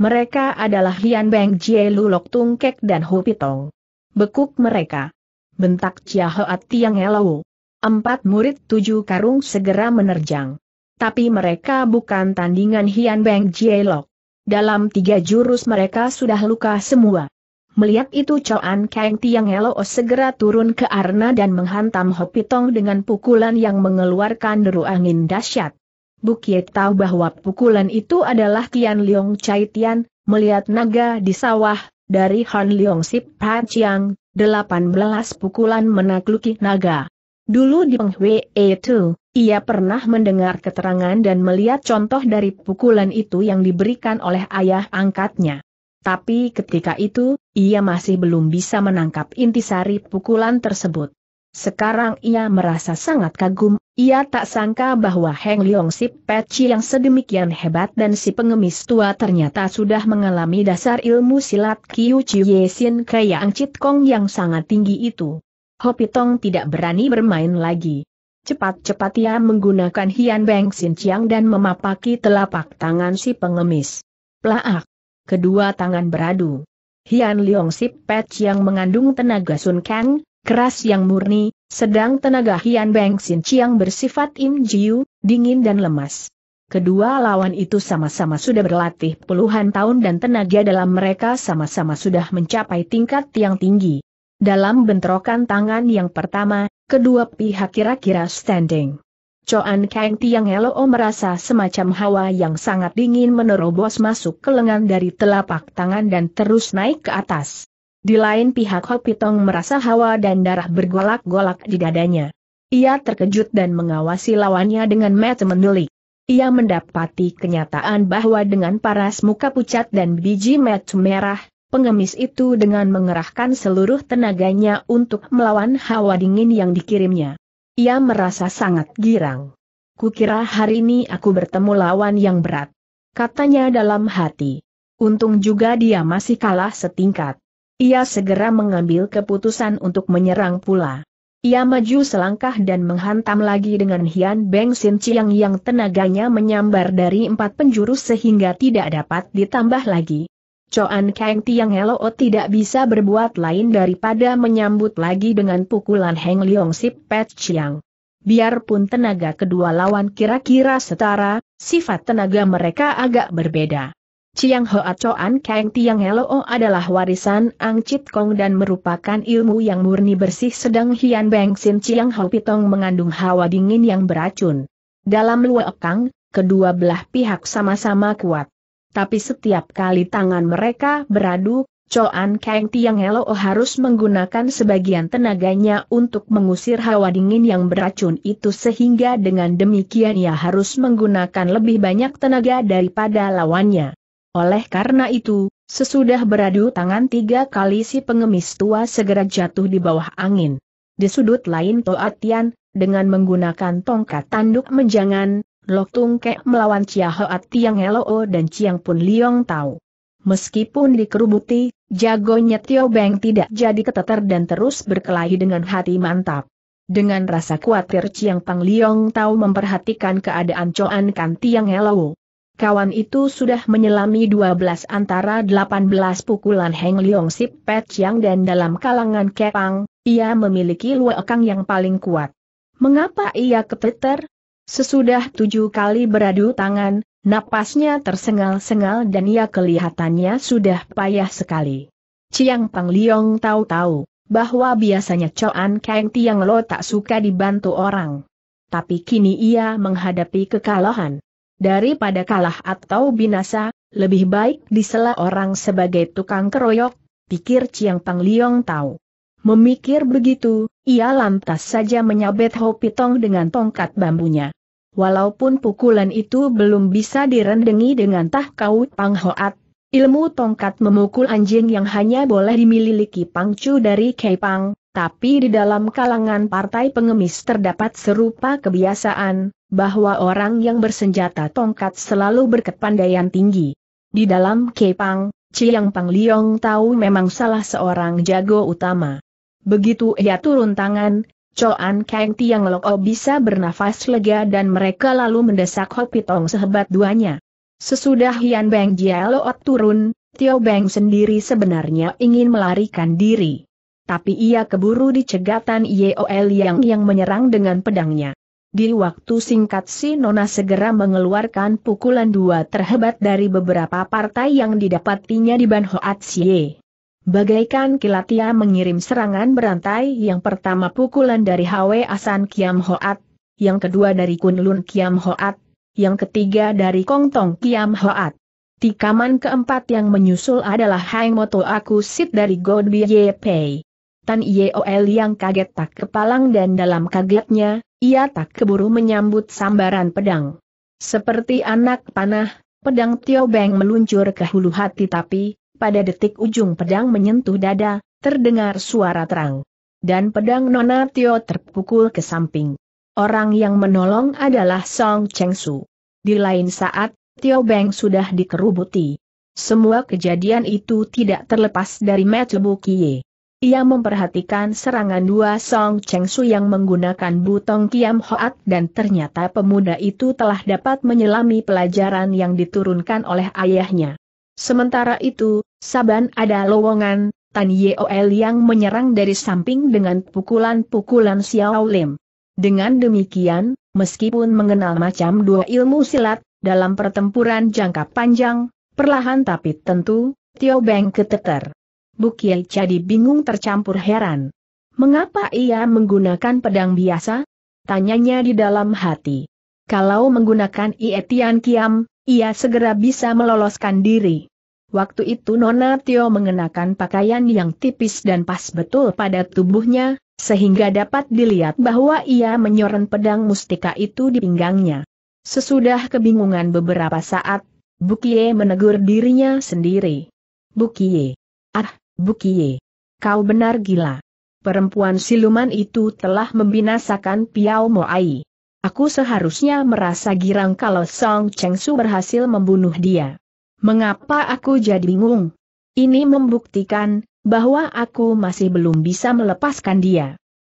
Mereka adalah Hian Beng Jie Lu Lok Tung Kek dan Hu Pitong. Bekuk mereka. Bentak Chia Hoat Tiang Elou. Empat murid tujuh karung segera menerjang. Tapi mereka bukan tandingan Hian Beng Jielok. Dalam tiga jurus mereka sudah luka semua. Melihat itu Choan Kang Tiang Elo segera turun ke arena dan menghantam Hopitong dengan pukulan yang mengeluarkan deru angin dahsyat. Bukit tahu bahwa pukulan itu adalah Tian Leong Chai Tian, melihat naga di sawah, dari Han Leong Sip Chiang, 18 pukulan menakluki naga. Dulu di Peng Hwe itu, ia pernah mendengar keterangan dan melihat contoh dari pukulan itu yang diberikan oleh ayah angkatnya. Tapi ketika itu, ia masih belum bisa menangkap intisari pukulan tersebut. Sekarang ia merasa sangat kagum, ia tak sangka bahwa Heng Leong si peci yang sedemikian hebat dan si pengemis tua ternyata sudah mengalami dasar ilmu silat Kiu Chiu Sin Ang Chit Kong yang sangat tinggi itu. Hopitong tidak berani bermain lagi. Cepat-cepat ia menggunakan Hian Beng Sin Chiang dan memapaki telapak tangan si pengemis. Plaak! Kedua tangan beradu. Hian Leong si Pet yang mengandung tenaga Sun Kang, keras yang murni, sedang tenaga Hian Beng Sin Chiang bersifat Im Jiu, dingin dan lemas. Kedua lawan itu sama-sama sudah berlatih puluhan tahun dan tenaga dalam mereka sama-sama sudah mencapai tingkat yang tinggi. Dalam bentrokan tangan yang pertama, kedua pihak kira-kira standing. Choan Kang Tiang Helo oh merasa semacam hawa yang sangat dingin menerobos masuk ke lengan dari telapak tangan dan terus naik ke atas. Di lain pihak Hopitong merasa hawa dan darah bergolak-golak di dadanya. Ia terkejut dan mengawasi lawannya dengan mata mendelik. Ia mendapati kenyataan bahwa dengan paras muka pucat dan biji mata merah, pengemis itu dengan mengerahkan seluruh tenaganya untuk melawan hawa dingin yang dikirimnya. Ia merasa sangat girang. Kukira hari ini aku bertemu lawan yang berat. Katanya dalam hati. Untung juga dia masih kalah setingkat. Ia segera mengambil keputusan untuk menyerang pula. Ia maju selangkah dan menghantam lagi dengan Hian Beng Sin Chiang yang tenaganya menyambar dari empat penjuru sehingga tidak dapat ditambah lagi. Coan Kang Tiang Helo tidak bisa berbuat lain daripada menyambut lagi dengan pukulan Heng Leong Sip Pet Chiang. Biarpun tenaga kedua lawan kira-kira setara, sifat tenaga mereka agak berbeda. Chiang Hoa Choan Kang Tiang o adalah warisan Ang Chit Kong dan merupakan ilmu yang murni bersih sedang Hian Beng Sin Chiang Ho Pitong mengandung hawa dingin yang beracun. Dalam luar Kang, kedua belah pihak sama-sama kuat. Tapi setiap kali tangan mereka beradu, Choan Kang Tiang o harus menggunakan sebagian tenaganya untuk mengusir hawa dingin yang beracun itu sehingga dengan demikian ia harus menggunakan lebih banyak tenaga daripada lawannya. Oleh karena itu, sesudah beradu tangan tiga kali si pengemis tua segera jatuh di bawah angin. Di sudut lain Toa Tian, dengan menggunakan tongkat tanduk menjangan, Lok Tung Kek melawan Chia Hoat Tiang Heloo dan Chiang Pun Liong Tau. Meskipun dikerubuti, jagonya Tio Beng tidak jadi keteter dan terus berkelahi dengan hati mantap. Dengan rasa khawatir Chiang Pang Liong Tau memperhatikan keadaan Coan Kan Tiang Heloo. Kawan itu sudah menyelami 12 antara 18 pukulan Heng Leong Sip Pet Chiang dan dalam kalangan Kepang, ia memiliki luekang yang paling kuat. Mengapa ia keteter? Sesudah tujuh kali beradu tangan, napasnya tersengal-sengal dan ia kelihatannya sudah payah sekali. Chiang Pang Leong tahu-tahu bahwa biasanya Choan Kang Tiang Lo tak suka dibantu orang. Tapi kini ia menghadapi kekalahan daripada kalah atau binasa, lebih baik disela orang sebagai tukang keroyok, pikir Chiang Pang Liong tahu. Memikir begitu, ia lantas saja menyabet Hopitong dengan tongkat bambunya. Walaupun pukulan itu belum bisa direndengi dengan tah kau Pang Hoat, Ilmu tongkat memukul anjing yang hanya boleh dimiliki pangcu dari Kepang, tapi di dalam kalangan partai pengemis terdapat serupa kebiasaan, bahwa orang yang bersenjata tongkat selalu berkepandaian tinggi. Di dalam Kepang, Ciang Pang Liong tahu memang salah seorang jago utama. Begitu ia turun tangan, Coan Kang Tiang Loko bisa bernafas lega dan mereka lalu mendesak Hopitong sehebat duanya. Sesudah Hian Beng Jialoot turun, Tio Beng sendiri sebenarnya ingin melarikan diri. Tapi ia keburu dicegatan Yeol Yang yang menyerang dengan pedangnya. Di waktu singkat si Nona segera mengeluarkan pukulan dua terhebat dari beberapa partai yang didapatinya di Ban Hoat Xie. Bagaikan kilat ia mengirim serangan berantai yang pertama pukulan dari Hwe Asan Kiam Hoat, yang kedua dari Kunlun Kiam Hoat, yang ketiga dari Kongtong Kiam Hoat. Tikaman keempat yang menyusul adalah Hai Moto Aku Sit dari God Ye Pei. Tan Yeol yang kaget tak kepalang dan dalam kagetnya, ia tak keburu menyambut sambaran pedang. Seperti anak panah, pedang Tio Beng meluncur ke hulu hati tapi, pada detik ujung pedang menyentuh dada, terdengar suara terang. Dan pedang Nona Tio terpukul ke samping. Orang yang menolong adalah Song Cheng Su. Di lain saat, Tio Beng sudah dikerubuti. Semua kejadian itu tidak terlepas dari Bu Kie. Ia memperhatikan serangan dua Song Cheng Su yang menggunakan butong Kiam Hoat dan ternyata pemuda itu telah dapat menyelami pelajaran yang diturunkan oleh ayahnya. Sementara itu, Saban ada lowongan, Tan Yeol yang menyerang dari samping dengan pukulan-pukulan Xiao Lim. Dengan demikian, meskipun mengenal macam dua ilmu silat, dalam pertempuran jangka panjang, perlahan tapi tentu, Tio Beng keteter. Bukil jadi bingung tercampur heran. Mengapa ia menggunakan pedang biasa? Tanyanya di dalam hati. Kalau menggunakan Ietian Kiam, ia segera bisa meloloskan diri. Waktu itu Nona Tio mengenakan pakaian yang tipis dan pas betul pada tubuhnya, sehingga dapat dilihat bahwa ia menyoren pedang mustika itu di pinggangnya. Sesudah kebingungan beberapa saat, Bukie menegur dirinya sendiri. Bukie. Ah, Bukie. Kau benar gila. Perempuan siluman itu telah membinasakan Piao Moai. Aku seharusnya merasa girang kalau Song Chengsu berhasil membunuh dia. Mengapa aku jadi bingung? Ini membuktikan, bahwa aku masih belum bisa melepaskan dia.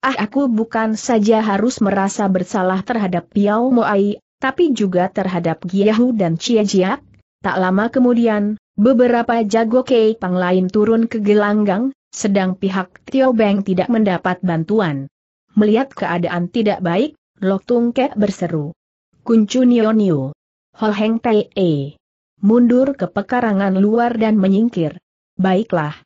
Ah aku bukan saja harus merasa bersalah terhadap Piao Moai, tapi juga terhadap Giyahu dan Chia Jiak. Tak lama kemudian, beberapa jago Keipang lain turun ke gelanggang, sedang pihak Tio Beng tidak mendapat bantuan. Melihat keadaan tidak baik, Lok Tung Ke berseru. Kuncu Nio Nio. Ho Heng E, Mundur ke pekarangan luar dan menyingkir. Baiklah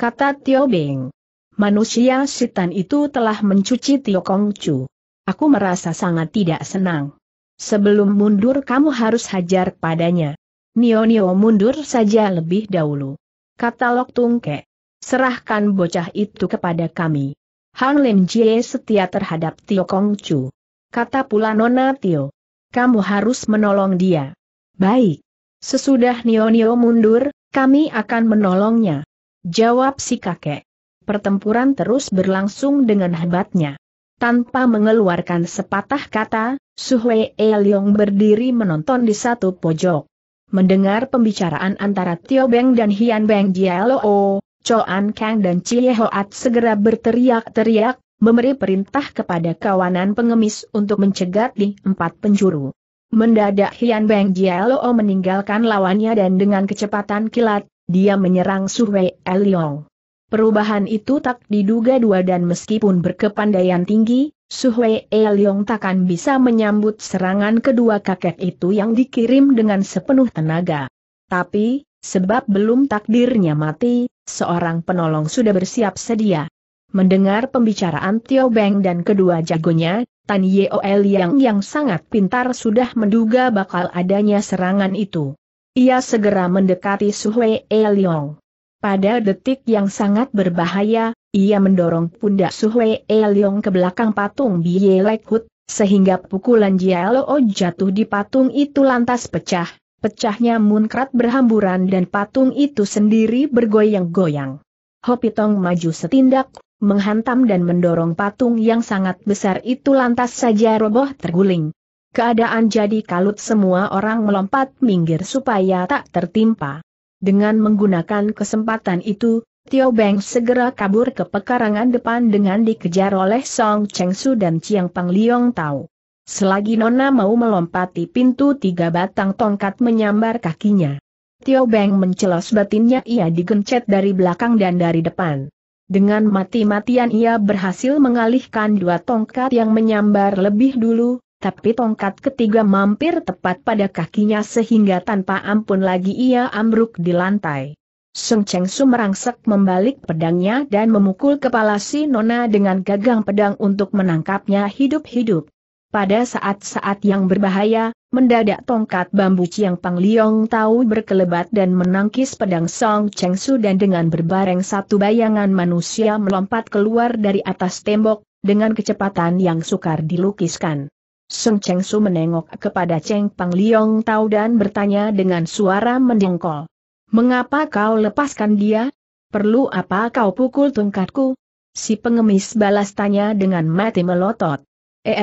kata Tio Beng. Manusia setan itu telah mencuci Tio Kong Chu. Aku merasa sangat tidak senang. Sebelum mundur kamu harus hajar padanya. Nio-nio mundur saja lebih dahulu. Kata Lok Tungke. Serahkan bocah itu kepada kami. Hang Lim Jie setia terhadap Tio Kong Chu. Kata pula Nona Tio. Kamu harus menolong dia. Baik. Sesudah Nio-nio mundur, kami akan menolongnya. Jawab si kakek. Pertempuran terus berlangsung dengan hebatnya. Tanpa mengeluarkan sepatah kata, Suhwei Eliong berdiri menonton di satu pojok. Mendengar pembicaraan antara Tio Beng dan Hian Beng Jialoo, Choan Kang dan Chie Hoat segera berteriak-teriak, memberi perintah kepada kawanan pengemis untuk mencegat di empat penjuru. Mendadak Hian Beng Jialoo meninggalkan lawannya dan dengan kecepatan kilat, dia menyerang Survei Eliong. Perubahan itu tak diduga dua dan meskipun berkepandaian tinggi, Suhwe Eliong takkan bisa menyambut serangan kedua kakek itu yang dikirim dengan sepenuh tenaga. Tapi, sebab belum takdirnya mati, seorang penolong sudah bersiap sedia. Mendengar pembicaraan Tio Beng dan kedua jagonya, Tan Yeo Eliang yang sangat pintar sudah menduga bakal adanya serangan itu. Ia segera mendekati Suhwe Eliong. Pada detik yang sangat berbahaya, ia mendorong pundak Suhwe Eliong ke belakang patung Biye Lekhut, sehingga pukulan Jialo jatuh di patung itu lantas pecah. Pecahnya munkrat berhamburan dan patung itu sendiri bergoyang-goyang. Hopitong maju setindak, menghantam dan mendorong patung yang sangat besar itu lantas saja roboh terguling keadaan jadi kalut semua orang melompat minggir supaya tak tertimpa. Dengan menggunakan kesempatan itu, Tio Beng segera kabur ke pekarangan depan dengan dikejar oleh Song Cheng Su dan Chiang Pang Liong Tao. Selagi Nona mau melompati pintu tiga batang tongkat menyambar kakinya. Tio Beng mencelos batinnya ia digencet dari belakang dan dari depan. Dengan mati-matian ia berhasil mengalihkan dua tongkat yang menyambar lebih dulu, tapi tongkat ketiga mampir tepat pada kakinya sehingga tanpa ampun lagi ia ambruk di lantai. Seng Cheng Su merangsek membalik pedangnya dan memukul kepala si Nona dengan gagang pedang untuk menangkapnya hidup-hidup. Pada saat-saat yang berbahaya, mendadak tongkat bambu Chiang Pang Liong tahu berkelebat dan menangkis pedang Song Cheng Su dan dengan berbareng satu bayangan manusia melompat keluar dari atas tembok, dengan kecepatan yang sukar dilukiskan. Seng Cheng Su menengok kepada Cheng Pang Liong Tau dan bertanya dengan suara mendengkol. Mengapa kau lepaskan dia? Perlu apa kau pukul tungkatku? Si pengemis balas tanya dengan mati melotot. eh,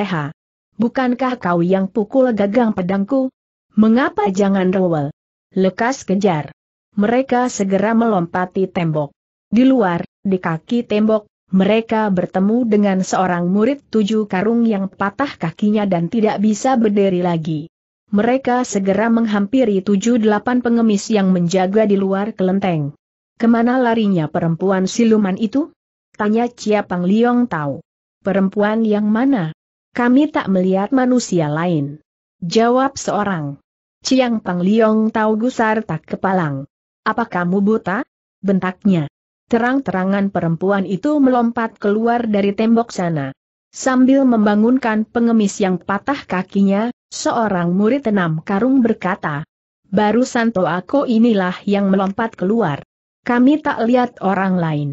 bukankah kau yang pukul gagang pedangku? Mengapa jangan rewel? Lekas kejar. Mereka segera melompati tembok. Di luar, di kaki tembok, mereka bertemu dengan seorang murid tujuh karung yang patah kakinya dan tidak bisa berdiri lagi. Mereka segera menghampiri tujuh delapan pengemis yang menjaga di luar kelenteng. Kemana larinya perempuan siluman itu? Tanya Cia Pang Liong tahu. Perempuan yang mana? Kami tak melihat manusia lain. Jawab seorang. Ciang Pang Liong tahu gusar tak kepalang. Apa kamu buta? Bentaknya. Terang-terangan perempuan itu melompat keluar dari tembok sana. Sambil membangunkan pengemis yang patah kakinya, seorang murid enam karung berkata, Baru Santo aku inilah yang melompat keluar. Kami tak lihat orang lain.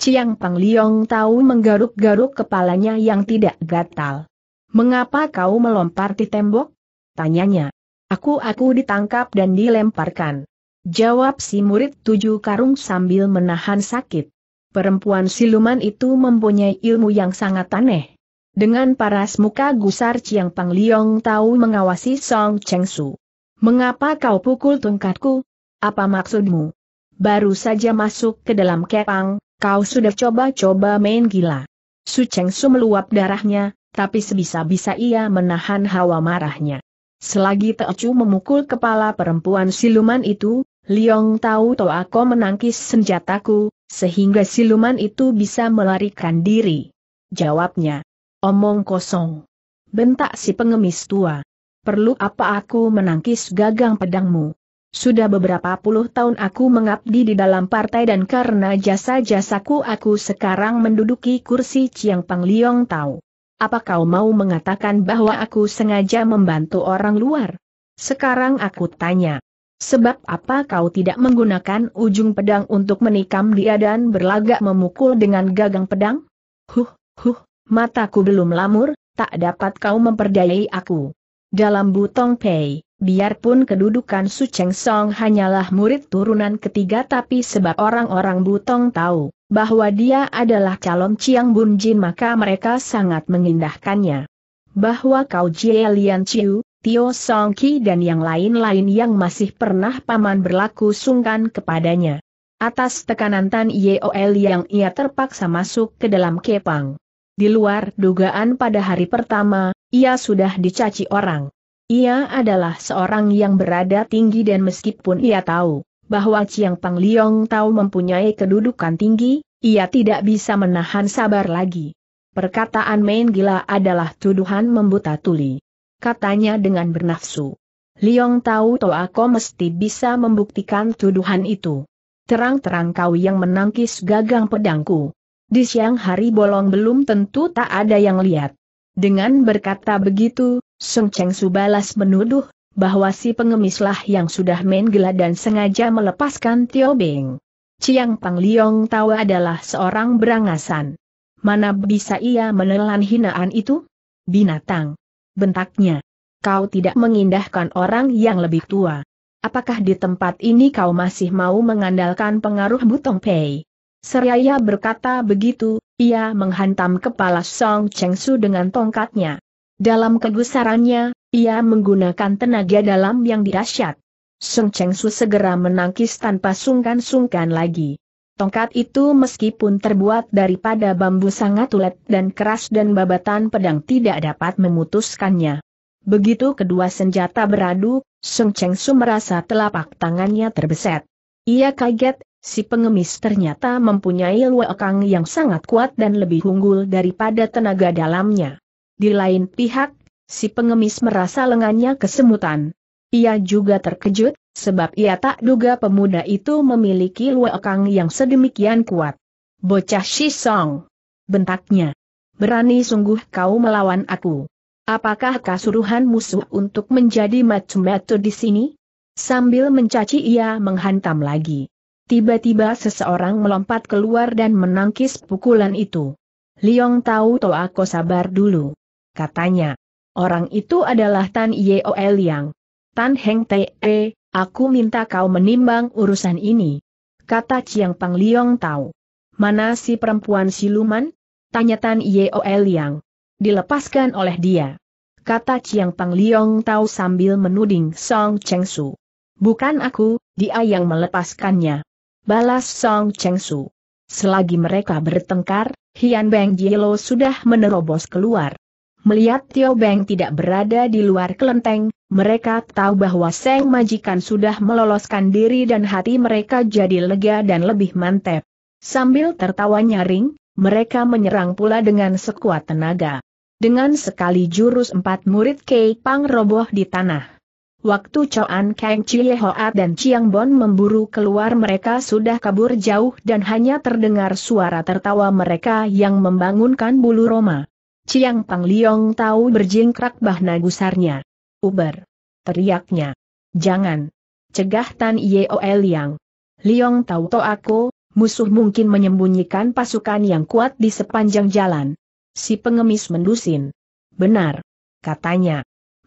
Ciang Pang Liong tahu menggaruk-garuk kepalanya yang tidak gatal. Mengapa kau melompat di tembok? Tanyanya. Aku-aku ditangkap dan dilemparkan. Jawab si murid tujuh karung sambil menahan sakit. Perempuan siluman itu mempunyai ilmu yang sangat aneh. Dengan paras muka gusar Chiang Pang Liong tahu mengawasi Song Cheng Su. Mengapa kau pukul tongkatku? Apa maksudmu? Baru saja masuk ke dalam kepang, kau sudah coba-coba main gila. Su Cheng Su meluap darahnya, tapi sebisa-bisa ia menahan hawa marahnya. Selagi Teocu memukul kepala perempuan siluman itu, Liong tahu to aku menangkis senjataku, sehingga siluman itu bisa melarikan diri. Jawabnya. Omong kosong. Bentak si pengemis tua. Perlu apa aku menangkis gagang pedangmu? Sudah beberapa puluh tahun aku mengabdi di dalam partai dan karena jasa-jasaku aku sekarang menduduki kursi Chiang Pang Liong Tau. Apa kau mau mengatakan bahwa aku sengaja membantu orang luar? Sekarang aku tanya. Sebab apa kau tidak menggunakan ujung pedang untuk menikam dia dan berlagak memukul dengan gagang pedang? Huh, huh, mataku belum lamur, tak dapat kau memperdayai aku. Dalam butong pei, biarpun kedudukan Su Cheng Song hanyalah murid turunan ketiga tapi sebab orang-orang butong tahu bahwa dia adalah calon Chiang Bun Jin maka mereka sangat mengindahkannya. Bahwa kau Jie Lian Chiu, Tio Songki dan yang lain-lain yang masih pernah paman berlaku sungkan kepadanya. Atas tekanan Tan Yeol yang ia terpaksa masuk ke dalam kepang. Di luar dugaan pada hari pertama, ia sudah dicaci orang. Ia adalah seorang yang berada tinggi dan meskipun ia tahu bahwa Chiang Pang Liong tahu mempunyai kedudukan tinggi, ia tidak bisa menahan sabar lagi. Perkataan main gila adalah tuduhan membuta tuli katanya dengan bernafsu. Liong tahu toh aku mesti bisa membuktikan tuduhan itu. Terang-terang kau yang menangkis gagang pedangku. Di siang hari bolong belum tentu tak ada yang lihat. Dengan berkata begitu, Song Cheng Subalas menuduh bahwa si pengemislah yang sudah main dan sengaja melepaskan Tio Beng. Chiang Pang Liong tahu adalah seorang berangasan. Mana bisa ia menelan hinaan itu? Binatang bentaknya. Kau tidak mengindahkan orang yang lebih tua. Apakah di tempat ini kau masih mau mengandalkan pengaruh Butong Pei? Seraya berkata begitu, ia menghantam kepala Song Cheng Su dengan tongkatnya. Dalam kegusarannya, ia menggunakan tenaga dalam yang dirasyat. Song Cheng Su segera menangkis tanpa sungkan-sungkan lagi. Tongkat itu meskipun terbuat daripada bambu sangat ulet dan keras dan babatan pedang tidak dapat memutuskannya. Begitu kedua senjata beradu, Sung Cheng Su merasa telapak tangannya terbeset. Ia kaget, si pengemis ternyata mempunyai luekang yang sangat kuat dan lebih unggul daripada tenaga dalamnya. Di lain pihak, si pengemis merasa lengannya kesemutan. Ia juga terkejut, sebab ia tak duga pemuda itu memiliki luekang yang sedemikian kuat. Bocah Shisong. Bentaknya. Berani sungguh kau melawan aku. Apakah kasuruhan musuh untuk menjadi macam-macam di sini? Sambil mencaci ia menghantam lagi. Tiba-tiba seseorang melompat keluar dan menangkis pukulan itu. Liong tahu toh aku sabar dulu. Katanya. Orang itu adalah Tan Yeo Liang. Tan Heng Te, Aku minta kau menimbang urusan ini. Kata Chiang Pang Liong tahu. Mana si perempuan siluman? Tanya Tan Yeol Yang. Dilepaskan oleh dia. Kata Chiang Pang Liong tahu sambil menuding Song Cheng Su. Bukan aku, dia yang melepaskannya. Balas Song Cheng Su. Selagi mereka bertengkar, Hian Beng Jielo sudah menerobos keluar. Melihat Tio Beng tidak berada di luar kelenteng, mereka tahu bahwa Seng Majikan sudah meloloskan diri dan hati mereka jadi lega dan lebih mantep. Sambil tertawa nyaring, mereka menyerang pula dengan sekuat tenaga. Dengan sekali jurus empat murid Kei Pang roboh di tanah. Waktu Choan Kang Chie Hoat dan Chiang Bon memburu keluar mereka sudah kabur jauh dan hanya terdengar suara tertawa mereka yang membangunkan bulu Roma. Chiang Pang Liong tahu berjingkrak bahna gusarnya. Uber. Teriaknya. Jangan. Cegah Tan Yeol Yang. Liong tahu to aku, musuh mungkin menyembunyikan pasukan yang kuat di sepanjang jalan. Si pengemis mendusin. Benar. Katanya.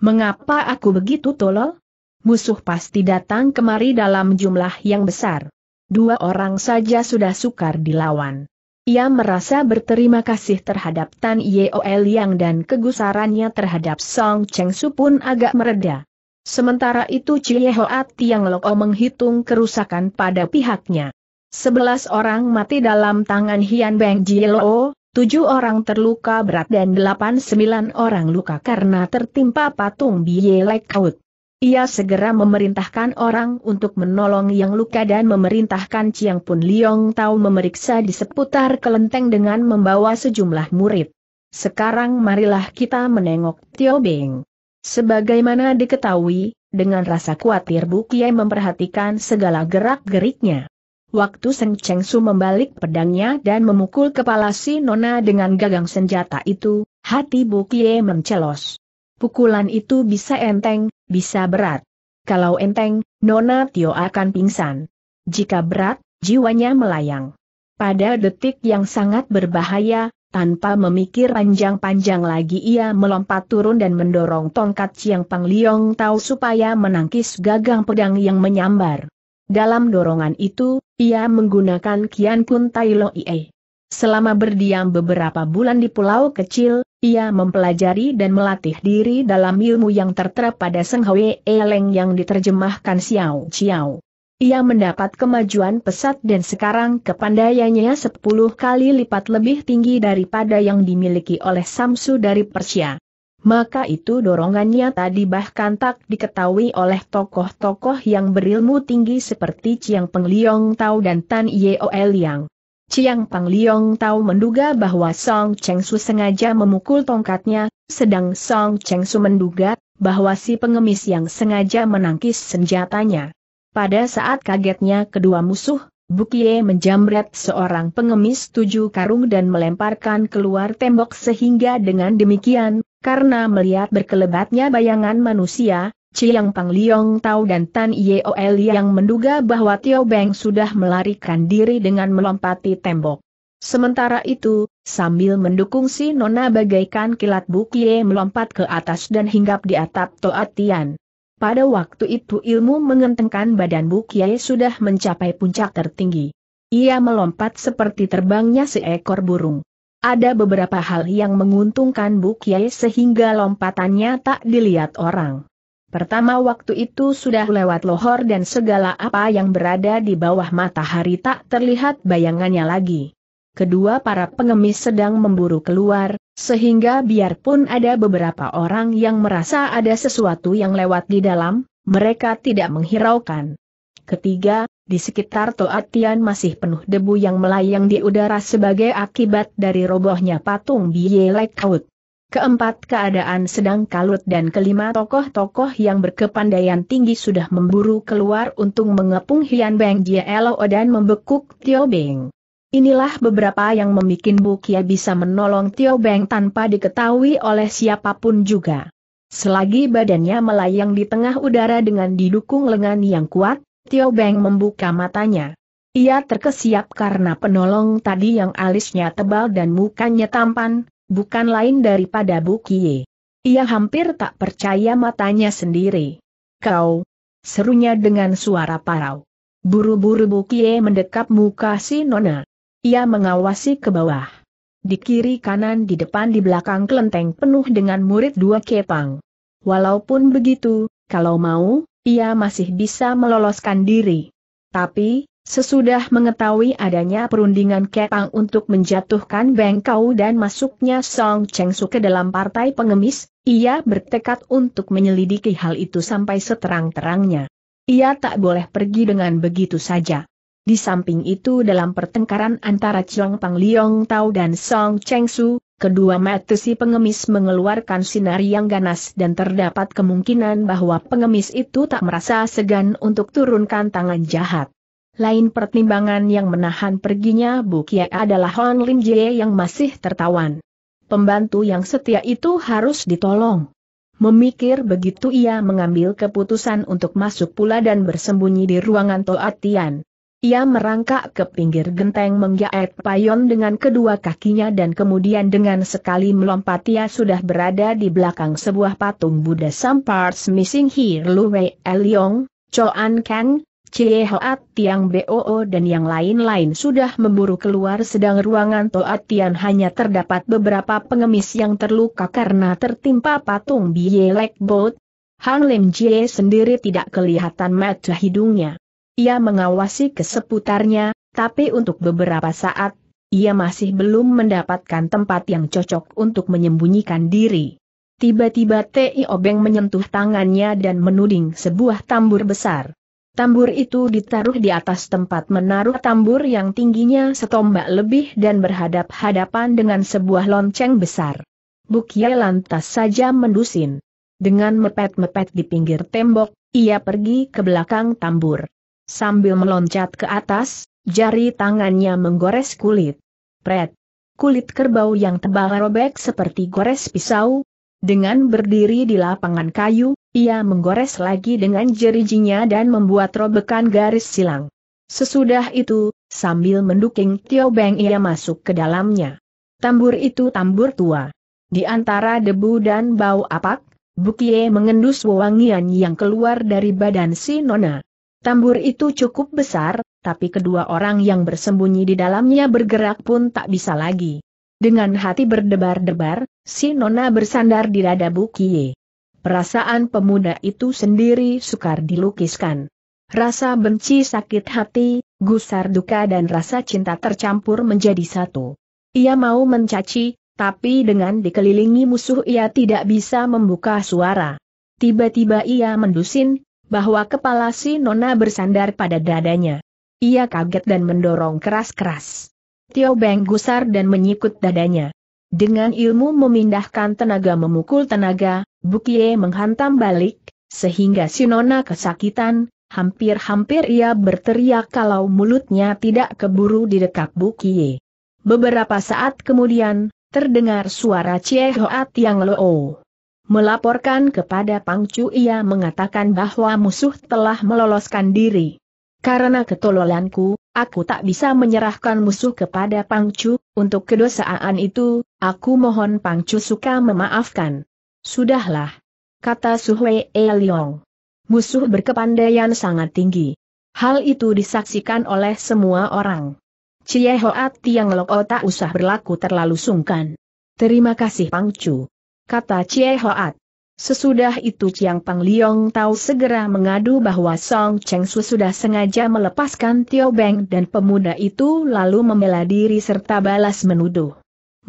Mengapa aku begitu tolol? Musuh pasti datang kemari dalam jumlah yang besar. Dua orang saja sudah sukar dilawan. Ia merasa berterima kasih terhadap Tan Yeol Yang dan kegusarannya terhadap Song Cheng Su pun agak mereda. Sementara itu Chie Hoat Tiang Loko menghitung kerusakan pada pihaknya. Sebelas orang mati dalam tangan Hian Beng Lo, tujuh orang terluka berat dan delapan sembilan orang luka karena tertimpa patung Biye Lekaut. Ia segera memerintahkan orang untuk menolong yang luka dan memerintahkan Chiang Pun Liong Tau memeriksa di seputar kelenteng dengan membawa sejumlah murid. Sekarang marilah kita menengok Tio Beng. Sebagaimana diketahui, dengan rasa khawatir Bu Kiai memperhatikan segala gerak-geriknya. Waktu Seng Cheng Su membalik pedangnya dan memukul kepala si Nona dengan gagang senjata itu, hati Bu Kiai mencelos pukulan itu bisa enteng, bisa berat. Kalau enteng, Nona Tio akan pingsan. Jika berat, jiwanya melayang. Pada detik yang sangat berbahaya, tanpa memikir panjang-panjang lagi ia melompat turun dan mendorong tongkat Chiang Pang Liong Tau supaya menangkis gagang pedang yang menyambar. Dalam dorongan itu, ia menggunakan Kian Kun Tai Lo Ie. Selama berdiam beberapa bulan di pulau kecil, ia mempelajari dan melatih diri dalam ilmu yang tertera pada Seng Hwe Eleng yang diterjemahkan Xiao Xiao. Ia mendapat kemajuan pesat dan sekarang kepandaiannya 10 kali lipat lebih tinggi daripada yang dimiliki oleh Samsu dari Persia. Maka itu dorongannya tadi bahkan tak diketahui oleh tokoh-tokoh yang berilmu tinggi seperti Chiang Liong Tao dan Tan Yeo Liang. Chiang Pang Liong tahu menduga bahwa Song Cheng Su sengaja memukul tongkatnya, sedang Song Cheng Su menduga bahwa si pengemis yang sengaja menangkis senjatanya. Pada saat kagetnya kedua musuh, Bukie menjamret seorang pengemis tujuh karung dan melemparkan keluar tembok sehingga dengan demikian, karena melihat berkelebatnya bayangan manusia, Chiang Pang Liong Tao dan Tan Yeol yang menduga bahwa Tio Beng sudah melarikan diri dengan melompati tembok. Sementara itu, sambil mendukung si Nona bagaikan kilat Bukie melompat ke atas dan hinggap di atap Toatian. Pada waktu itu ilmu mengentengkan badan Bukie sudah mencapai puncak tertinggi. Ia melompat seperti terbangnya seekor burung. Ada beberapa hal yang menguntungkan bukie sehingga lompatannya tak dilihat orang. Pertama waktu itu sudah lewat lohor dan segala apa yang berada di bawah matahari tak terlihat bayangannya lagi. Kedua para pengemis sedang memburu keluar, sehingga biarpun ada beberapa orang yang merasa ada sesuatu yang lewat di dalam, mereka tidak menghiraukan. Ketiga, di sekitar Toatian masih penuh debu yang melayang di udara sebagai akibat dari robohnya patung Bielek Kaut. Keempat keadaan sedang kalut dan kelima tokoh-tokoh yang berkepandaian tinggi sudah memburu keluar untuk mengepung Hian Beng Jia Elo dan membekuk Tio Beng. Inilah beberapa yang membuat Bu Kia bisa menolong Tio Beng tanpa diketahui oleh siapapun juga. Selagi badannya melayang di tengah udara dengan didukung lengan yang kuat, Tio Beng membuka matanya. Ia terkesiap karena penolong tadi yang alisnya tebal dan mukanya tampan, bukan lain daripada Bukie. Ia hampir tak percaya matanya sendiri. Kau, serunya dengan suara parau. Buru-buru Bukie mendekap muka si Nona. Ia mengawasi ke bawah. Di kiri kanan di depan di belakang kelenteng penuh dengan murid dua kepang. Walaupun begitu, kalau mau, ia masih bisa meloloskan diri. Tapi, Sesudah mengetahui adanya perundingan Kepang untuk menjatuhkan Bengkau dan masuknya Song Chengsu ke dalam partai pengemis, ia bertekad untuk menyelidiki hal itu sampai seterang-terangnya. Ia tak boleh pergi dengan begitu saja. Di samping itu dalam pertengkaran antara Chong Pang Liong Tao dan Song Chengsu, Su, kedua si pengemis mengeluarkan sinar yang ganas dan terdapat kemungkinan bahwa pengemis itu tak merasa segan untuk turunkan tangan jahat. Lain pertimbangan yang menahan perginya Bukia adalah Hon Lim Jie yang masih tertawan. Pembantu yang setia itu harus ditolong. Memikir begitu ia mengambil keputusan untuk masuk pula dan bersembunyi di ruangan Toatian. Tian. Ia merangkak ke pinggir genteng menggaet payon dengan kedua kakinya dan kemudian dengan sekali melompat ia sudah berada di belakang sebuah patung Buddha Sampars Missing Here Lu Wei Eliong, Choan Kang, Cie Hoat Tiang Boo dan yang lain-lain sudah memburu keluar sedang ruangan Toat Tian hanya terdapat beberapa pengemis yang terluka karena tertimpa patung Bielek Boat. Hang Lim Jie sendiri tidak kelihatan mata hidungnya. Ia mengawasi keseputarnya tapi untuk beberapa saat, ia masih belum mendapatkan tempat yang cocok untuk menyembunyikan diri. Tiba-tiba Ti Obeng menyentuh tangannya dan menuding sebuah tambur besar. Tambur itu ditaruh di atas tempat menaruh tambur yang tingginya setombak lebih dan berhadap-hadapan dengan sebuah lonceng besar. Bukia lantas saja mendusin. Dengan mepet-mepet di pinggir tembok, ia pergi ke belakang tambur. Sambil meloncat ke atas, jari tangannya menggores kulit. Pret! Kulit kerbau yang tebal robek seperti gores pisau, dengan berdiri di lapangan kayu, ia menggores lagi dengan jerijinya dan membuat robekan garis silang. Sesudah itu, sambil menduking Tio Beng ia masuk ke dalamnya. Tambur itu tambur tua. Di antara debu dan bau apak, Bukie mengendus wewangian yang keluar dari badan si Nona. Tambur itu cukup besar, tapi kedua orang yang bersembunyi di dalamnya bergerak pun tak bisa lagi. Dengan hati berdebar-debar, si Nona bersandar di dada Bukie. Perasaan pemuda itu sendiri sukar dilukiskan. Rasa benci sakit hati, gusar duka dan rasa cinta tercampur menjadi satu. Ia mau mencaci, tapi dengan dikelilingi musuh ia tidak bisa membuka suara. Tiba-tiba ia mendusin, bahwa kepala si Nona bersandar pada dadanya. Ia kaget dan mendorong keras-keras. Tio Beng gusar dan menyikut dadanya. Dengan ilmu memindahkan tenaga memukul tenaga, Bukie menghantam balik, sehingga Sinona kesakitan, hampir-hampir ia berteriak kalau mulutnya tidak keburu dekat Bukie. Beberapa saat kemudian, terdengar suara Cie Hoat yang loo. Melaporkan kepada Pangcu ia mengatakan bahwa musuh telah meloloskan diri. Karena ketololanku, Aku tak bisa menyerahkan musuh kepada Pangcu, untuk kedosaan itu, aku mohon Pangcu suka memaafkan. Sudahlah. Kata Suhwe Eliong. Musuh berkepandaian sangat tinggi. Hal itu disaksikan oleh semua orang. Cie Hoat Tiang Loko oh tak usah berlaku terlalu sungkan. Terima kasih Pangcu. Kata Cie Hoat. Sesudah itu Chiang Pang Liong tahu segera mengadu bahwa Song Cheng Su sudah sengaja melepaskan Tio Beng dan pemuda itu lalu membela diri serta balas menuduh.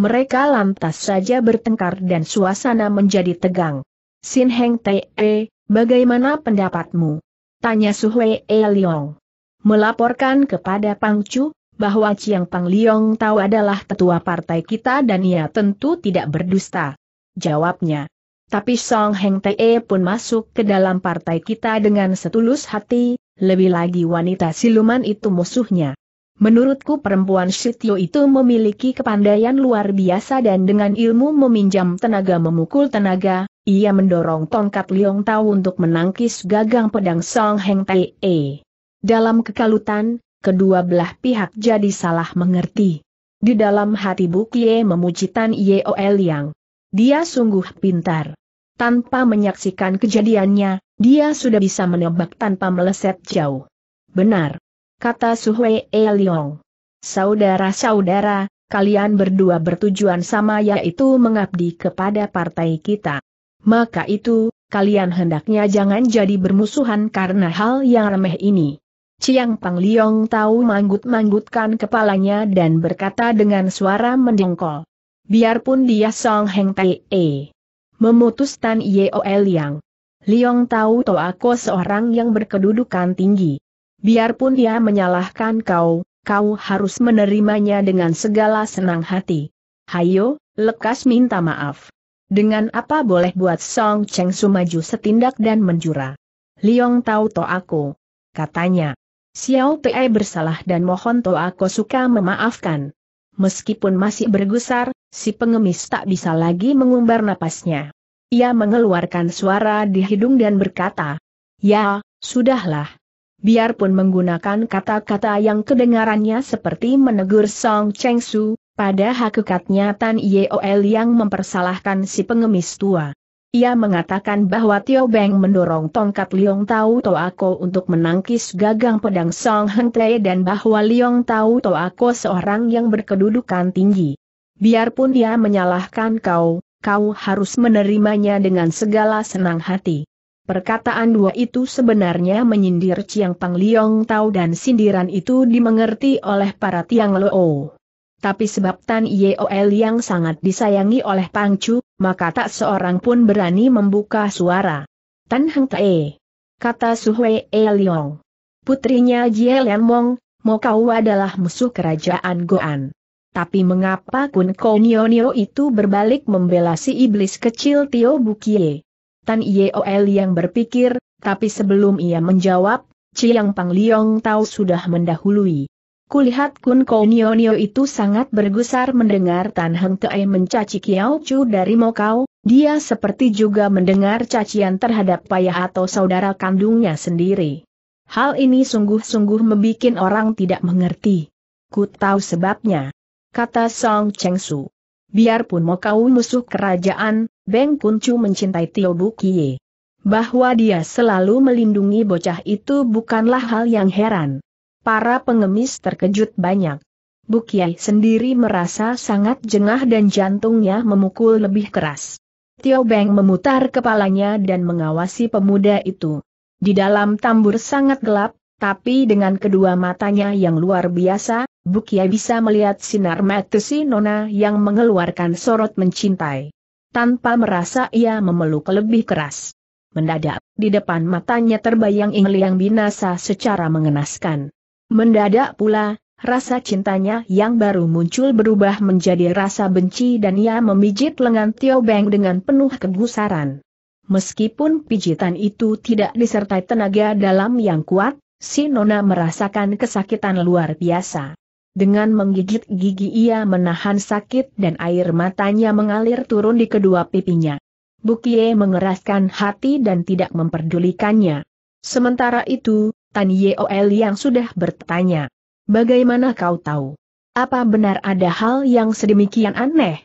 Mereka lantas saja bertengkar dan suasana menjadi tegang. Sin Heng Te, -e, bagaimana pendapatmu? Tanya Su E Liong. Melaporkan kepada Pang Chu, bahwa Chiang Pang Liong tahu adalah tetua partai kita dan ia tentu tidak berdusta. Jawabnya. Tapi Song Heng Te pun masuk ke dalam partai kita dengan setulus hati, lebih lagi wanita siluman itu musuhnya. Menurutku perempuan Shityo itu memiliki kepandaian luar biasa dan dengan ilmu meminjam tenaga memukul tenaga, ia mendorong tongkat Liong Tao untuk menangkis gagang pedang Song Heng Te. Dalam kekalutan, kedua belah pihak jadi salah mengerti. Di dalam hati Bukie memuji Tan Yeol Yang. Dia sungguh pintar tanpa menyaksikan kejadiannya, dia sudah bisa menebak tanpa meleset jauh. Benar. Kata Suhwei Eliong. Saudara-saudara, kalian berdua bertujuan sama yaitu mengabdi kepada partai kita. Maka itu, kalian hendaknya jangan jadi bermusuhan karena hal yang remeh ini. Ciang Pang Liong tahu manggut-manggutkan kepalanya dan berkata dengan suara mendengkol. Biarpun dia Song Heng Tai E memutus Tan Yeol Yang. Liong tahu to aku seorang yang berkedudukan tinggi. Biarpun dia menyalahkan kau, kau harus menerimanya dengan segala senang hati. Hayo, lekas minta maaf. Dengan apa boleh buat Song Cheng Sumaju setindak dan menjura? Liong tahu to aku. Katanya. Xiao Pei bersalah dan mohon to aku suka memaafkan. Meskipun masih bergusar, si pengemis tak bisa lagi mengumbar napasnya. Ia mengeluarkan suara di hidung dan berkata, Ya, sudahlah. Biarpun menggunakan kata-kata yang kedengarannya seperti menegur Song Cheng Su, pada hakikatnya Tan Yeol yang mempersalahkan si pengemis tua. Ia mengatakan bahwa Tio Beng mendorong tongkat Liong Tau Toako untuk menangkis gagang pedang Song Heng Tae dan bahwa Liong Tau Toako seorang yang berkedudukan tinggi. Biarpun dia menyalahkan kau, kau harus menerimanya dengan segala senang hati. Perkataan dua itu sebenarnya menyindir Chiang Pang Liong Tau dan sindiran itu dimengerti oleh para Tiang Loo. Tapi sebab Tan Yeol yang sangat disayangi oleh Pang Chu, maka tak seorang pun berani membuka suara. Tan Hang Tae. Kata Suhwe E Liong. Putrinya Jie Lian Mong, mau kau adalah musuh kerajaan Goan. Tapi mengapa Kun Konionio itu berbalik membela si iblis kecil Tio Bukie? Tan Yeol yang berpikir, tapi sebelum ia menjawab, Ciang Pang Liong tahu sudah mendahului. Kulihat Kun Konionio itu sangat bergusar mendengar Tan Heng Tei mencaci Kiao Chu dari Mokau, dia seperti juga mendengar cacian terhadap payah atau saudara kandungnya sendiri. Hal ini sungguh-sungguh membuat orang tidak mengerti. Ku tahu sebabnya kata Song Cheng Su. Biarpun mau kau musuh kerajaan, Beng Kuncu mencintai Tio Bukie. Bahwa dia selalu melindungi bocah itu bukanlah hal yang heran. Para pengemis terkejut banyak. Bukiai sendiri merasa sangat jengah dan jantungnya memukul lebih keras. Tio Beng memutar kepalanya dan mengawasi pemuda itu. Di dalam tambur sangat gelap, tapi dengan kedua matanya yang luar biasa, Bukia bisa melihat sinar mata si Nona yang mengeluarkan sorot mencintai. Tanpa merasa ia memeluk lebih keras. Mendadak, di depan matanya terbayang Ing yang binasa secara mengenaskan. Mendadak pula, rasa cintanya yang baru muncul berubah menjadi rasa benci dan ia memijit lengan Tio Beng dengan penuh kegusaran. Meskipun pijitan itu tidak disertai tenaga dalam yang kuat, si Nona merasakan kesakitan luar biasa. Dengan menggigit gigi ia menahan sakit dan air matanya mengalir turun di kedua pipinya. Bukie mengeraskan hati dan tidak memperdulikannya. Sementara itu, Tan Yeol yang sudah bertanya. Bagaimana kau tahu? Apa benar ada hal yang sedemikian aneh?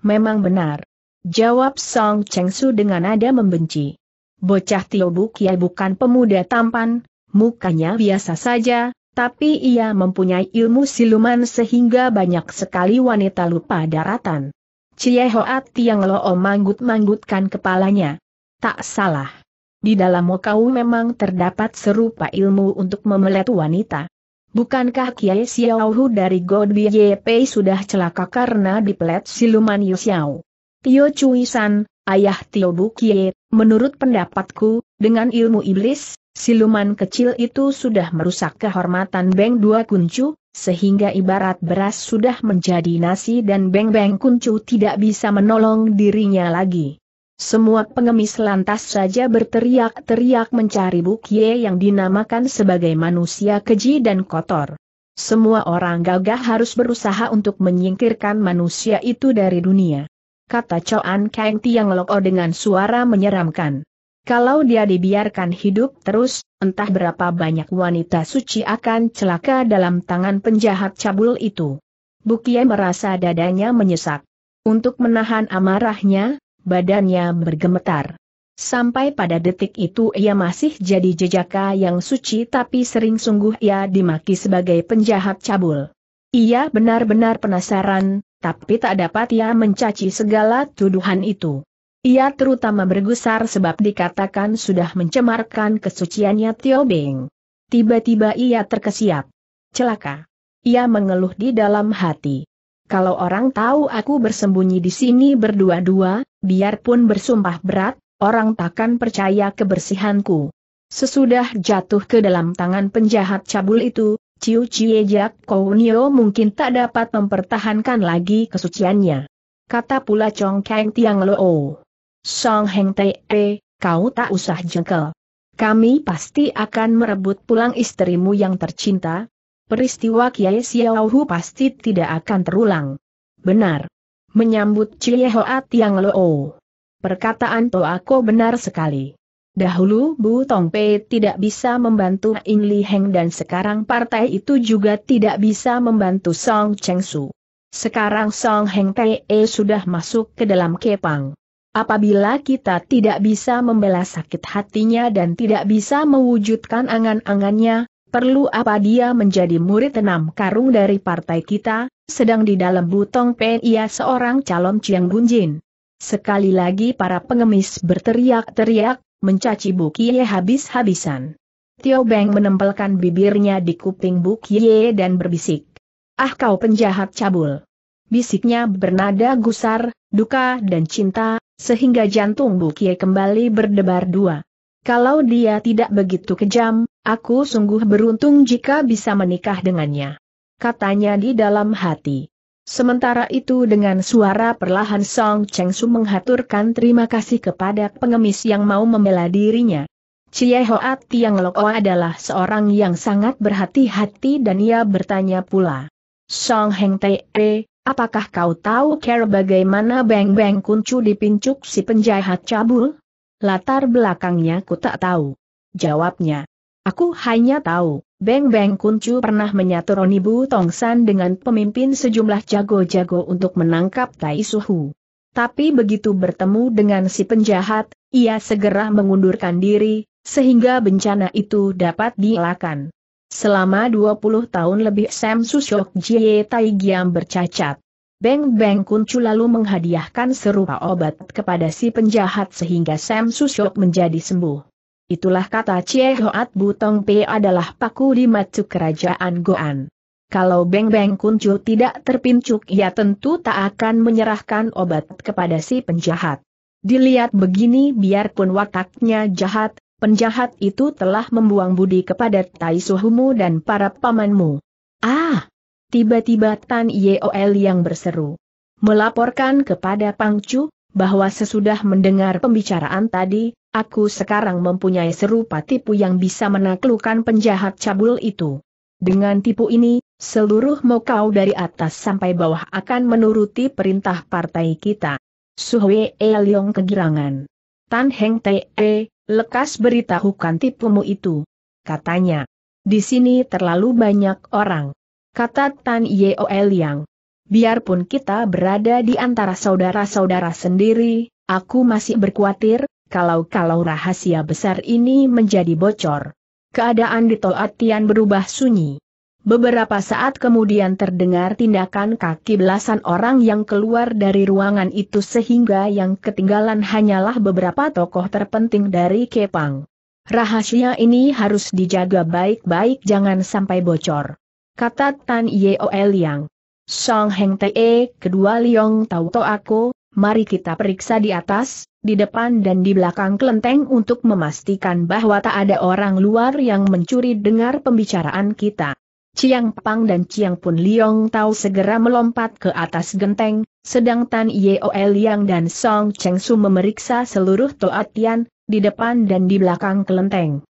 Memang benar. Jawab Song Chengsu dengan nada membenci. Bocah Tio Bukie bukan pemuda tampan, mukanya biasa saja, tapi ia mempunyai ilmu siluman sehingga banyak sekali wanita lupa daratan. Cie Hoat Tiang Lo manggut-manggutkan kepalanya. Tak salah. Di dalam Mokau memang terdapat serupa ilmu untuk memelet wanita. Bukankah Kiai Xiaohu dari God YP sudah celaka karena dipelet siluman Yusiao? Tio Cui San, ayah Tio Bu Kie, menurut pendapatku, dengan ilmu iblis, Siluman kecil itu sudah merusak kehormatan Beng Dua Kuncu, sehingga ibarat beras sudah menjadi nasi dan Beng Beng Kuncu tidak bisa menolong dirinya lagi. Semua pengemis lantas saja berteriak-teriak mencari Bukye yang dinamakan sebagai manusia keji dan kotor. Semua orang gagah harus berusaha untuk menyingkirkan manusia itu dari dunia. Kata Choan Kang Tiang Loko dengan suara menyeramkan. Kalau dia dibiarkan hidup terus, entah berapa banyak wanita suci akan celaka dalam tangan penjahat cabul itu. Bukie merasa dadanya menyesak. Untuk menahan amarahnya, badannya bergemetar. Sampai pada detik itu ia masih jadi jejaka yang suci tapi sering sungguh ia dimaki sebagai penjahat cabul. Ia benar-benar penasaran, tapi tak dapat ia mencaci segala tuduhan itu. Ia terutama bergusar sebab dikatakan sudah mencemarkan kesuciannya Tio Beng. Tiba-tiba ia terkesiap. Celaka. Ia mengeluh di dalam hati. Kalau orang tahu aku bersembunyi di sini berdua-dua, biarpun bersumpah berat, orang takkan percaya kebersihanku. Sesudah jatuh ke dalam tangan penjahat cabul itu, Ciu Cie Jak Kounio mungkin tak dapat mempertahankan lagi kesuciannya. Kata pula Chong Kang Tiang Loo. Song Heng Tei, eh, kau tak usah jengkel. Kami pasti akan merebut pulang istrimu yang tercinta. Peristiwa Kiai Xiaohu pasti tidak akan terulang. Benar. Menyambut Cie Hoat Yang Loo. Perkataan aku benar sekali. Dahulu Bu Tong Pei tidak bisa membantu In Li Heng dan sekarang partai itu juga tidak bisa membantu Song Cheng Su. Sekarang Song Heng E sudah masuk ke dalam kepang. Apabila kita tidak bisa membela sakit hatinya dan tidak bisa mewujudkan angan-angannya, perlu apa dia menjadi murid enam karung dari partai kita, sedang di dalam butong pen ia seorang calon Chiang Gunjin. Sekali lagi para pengemis berteriak-teriak, mencaci Bu Kie habis-habisan. Tio Beng menempelkan bibirnya di kuping Bu Kie dan berbisik. Ah kau penjahat cabul. Bisiknya bernada gusar, duka dan cinta, sehingga jantung Bukie kembali berdebar dua. Kalau dia tidak begitu kejam, aku sungguh beruntung jika bisa menikah dengannya. Katanya di dalam hati. Sementara itu dengan suara perlahan Song Cheng Su menghaturkan terima kasih kepada pengemis yang mau membela dirinya. Cie Hoa Tiang Loko adalah seorang yang sangat berhati-hati dan ia bertanya pula. Song Heng Te, Apakah kau tahu cara bagaimana Beng Beng Kuncu dipincuk si penjahat cabul? Latar belakangnya ku tak tahu. Jawabnya. Aku hanya tahu, Beng Beng Kuncu pernah menyatu Roni Bu Tongsan dengan pemimpin sejumlah jago-jago untuk menangkap Tai Suhu. Tapi begitu bertemu dengan si penjahat, ia segera mengundurkan diri, sehingga bencana itu dapat dielakkan. Selama 20 tahun lebih Sam Susok Jie Tai Giam bercacat. Beng Beng Kuncu lalu menghadiahkan serupa obat kepada si penjahat sehingga Sam Susok menjadi sembuh. Itulah kata Cie Hoat Butong P adalah paku di matuk kerajaan Goan. Kalau Beng Beng Kuncu tidak terpincuk ia tentu tak akan menyerahkan obat kepada si penjahat. Dilihat begini biarpun wataknya jahat, penjahat itu telah membuang budi kepada Tai Suhumu dan para pamanmu. Ah! Tiba-tiba Tan Yeol yang berseru. Melaporkan kepada Pangcu, bahwa sesudah mendengar pembicaraan tadi, aku sekarang mempunyai serupa tipu yang bisa menaklukkan penjahat cabul itu. Dengan tipu ini, seluruh mokau dari atas sampai bawah akan menuruti perintah partai kita. Suhwe Eliong kegirangan. Tan Heng Te, Lekas beritahukan tipumu itu. Katanya. Di sini terlalu banyak orang. Kata Tan Yeol Yang. Biarpun kita berada di antara saudara-saudara sendiri, aku masih berkhawatir, kalau-kalau rahasia besar ini menjadi bocor. Keadaan di Toatian berubah sunyi. Beberapa saat kemudian terdengar tindakan kaki belasan orang yang keluar dari ruangan itu sehingga yang ketinggalan hanyalah beberapa tokoh terpenting dari Kepang. Rahasia ini harus dijaga baik-baik jangan sampai bocor. Kata Tan Yeol Yang. Song Heng Te, kedua Liong Tau To Aku, mari kita periksa di atas, di depan dan di belakang kelenteng untuk memastikan bahwa tak ada orang luar yang mencuri dengar pembicaraan kita. Chiang Pang dan Chiang Pun Liong tahu segera melompat ke atas genteng, sedang Tan Yang Liang dan Song Cheng Su memeriksa seluruh Toa Tian, di depan dan di belakang kelenteng.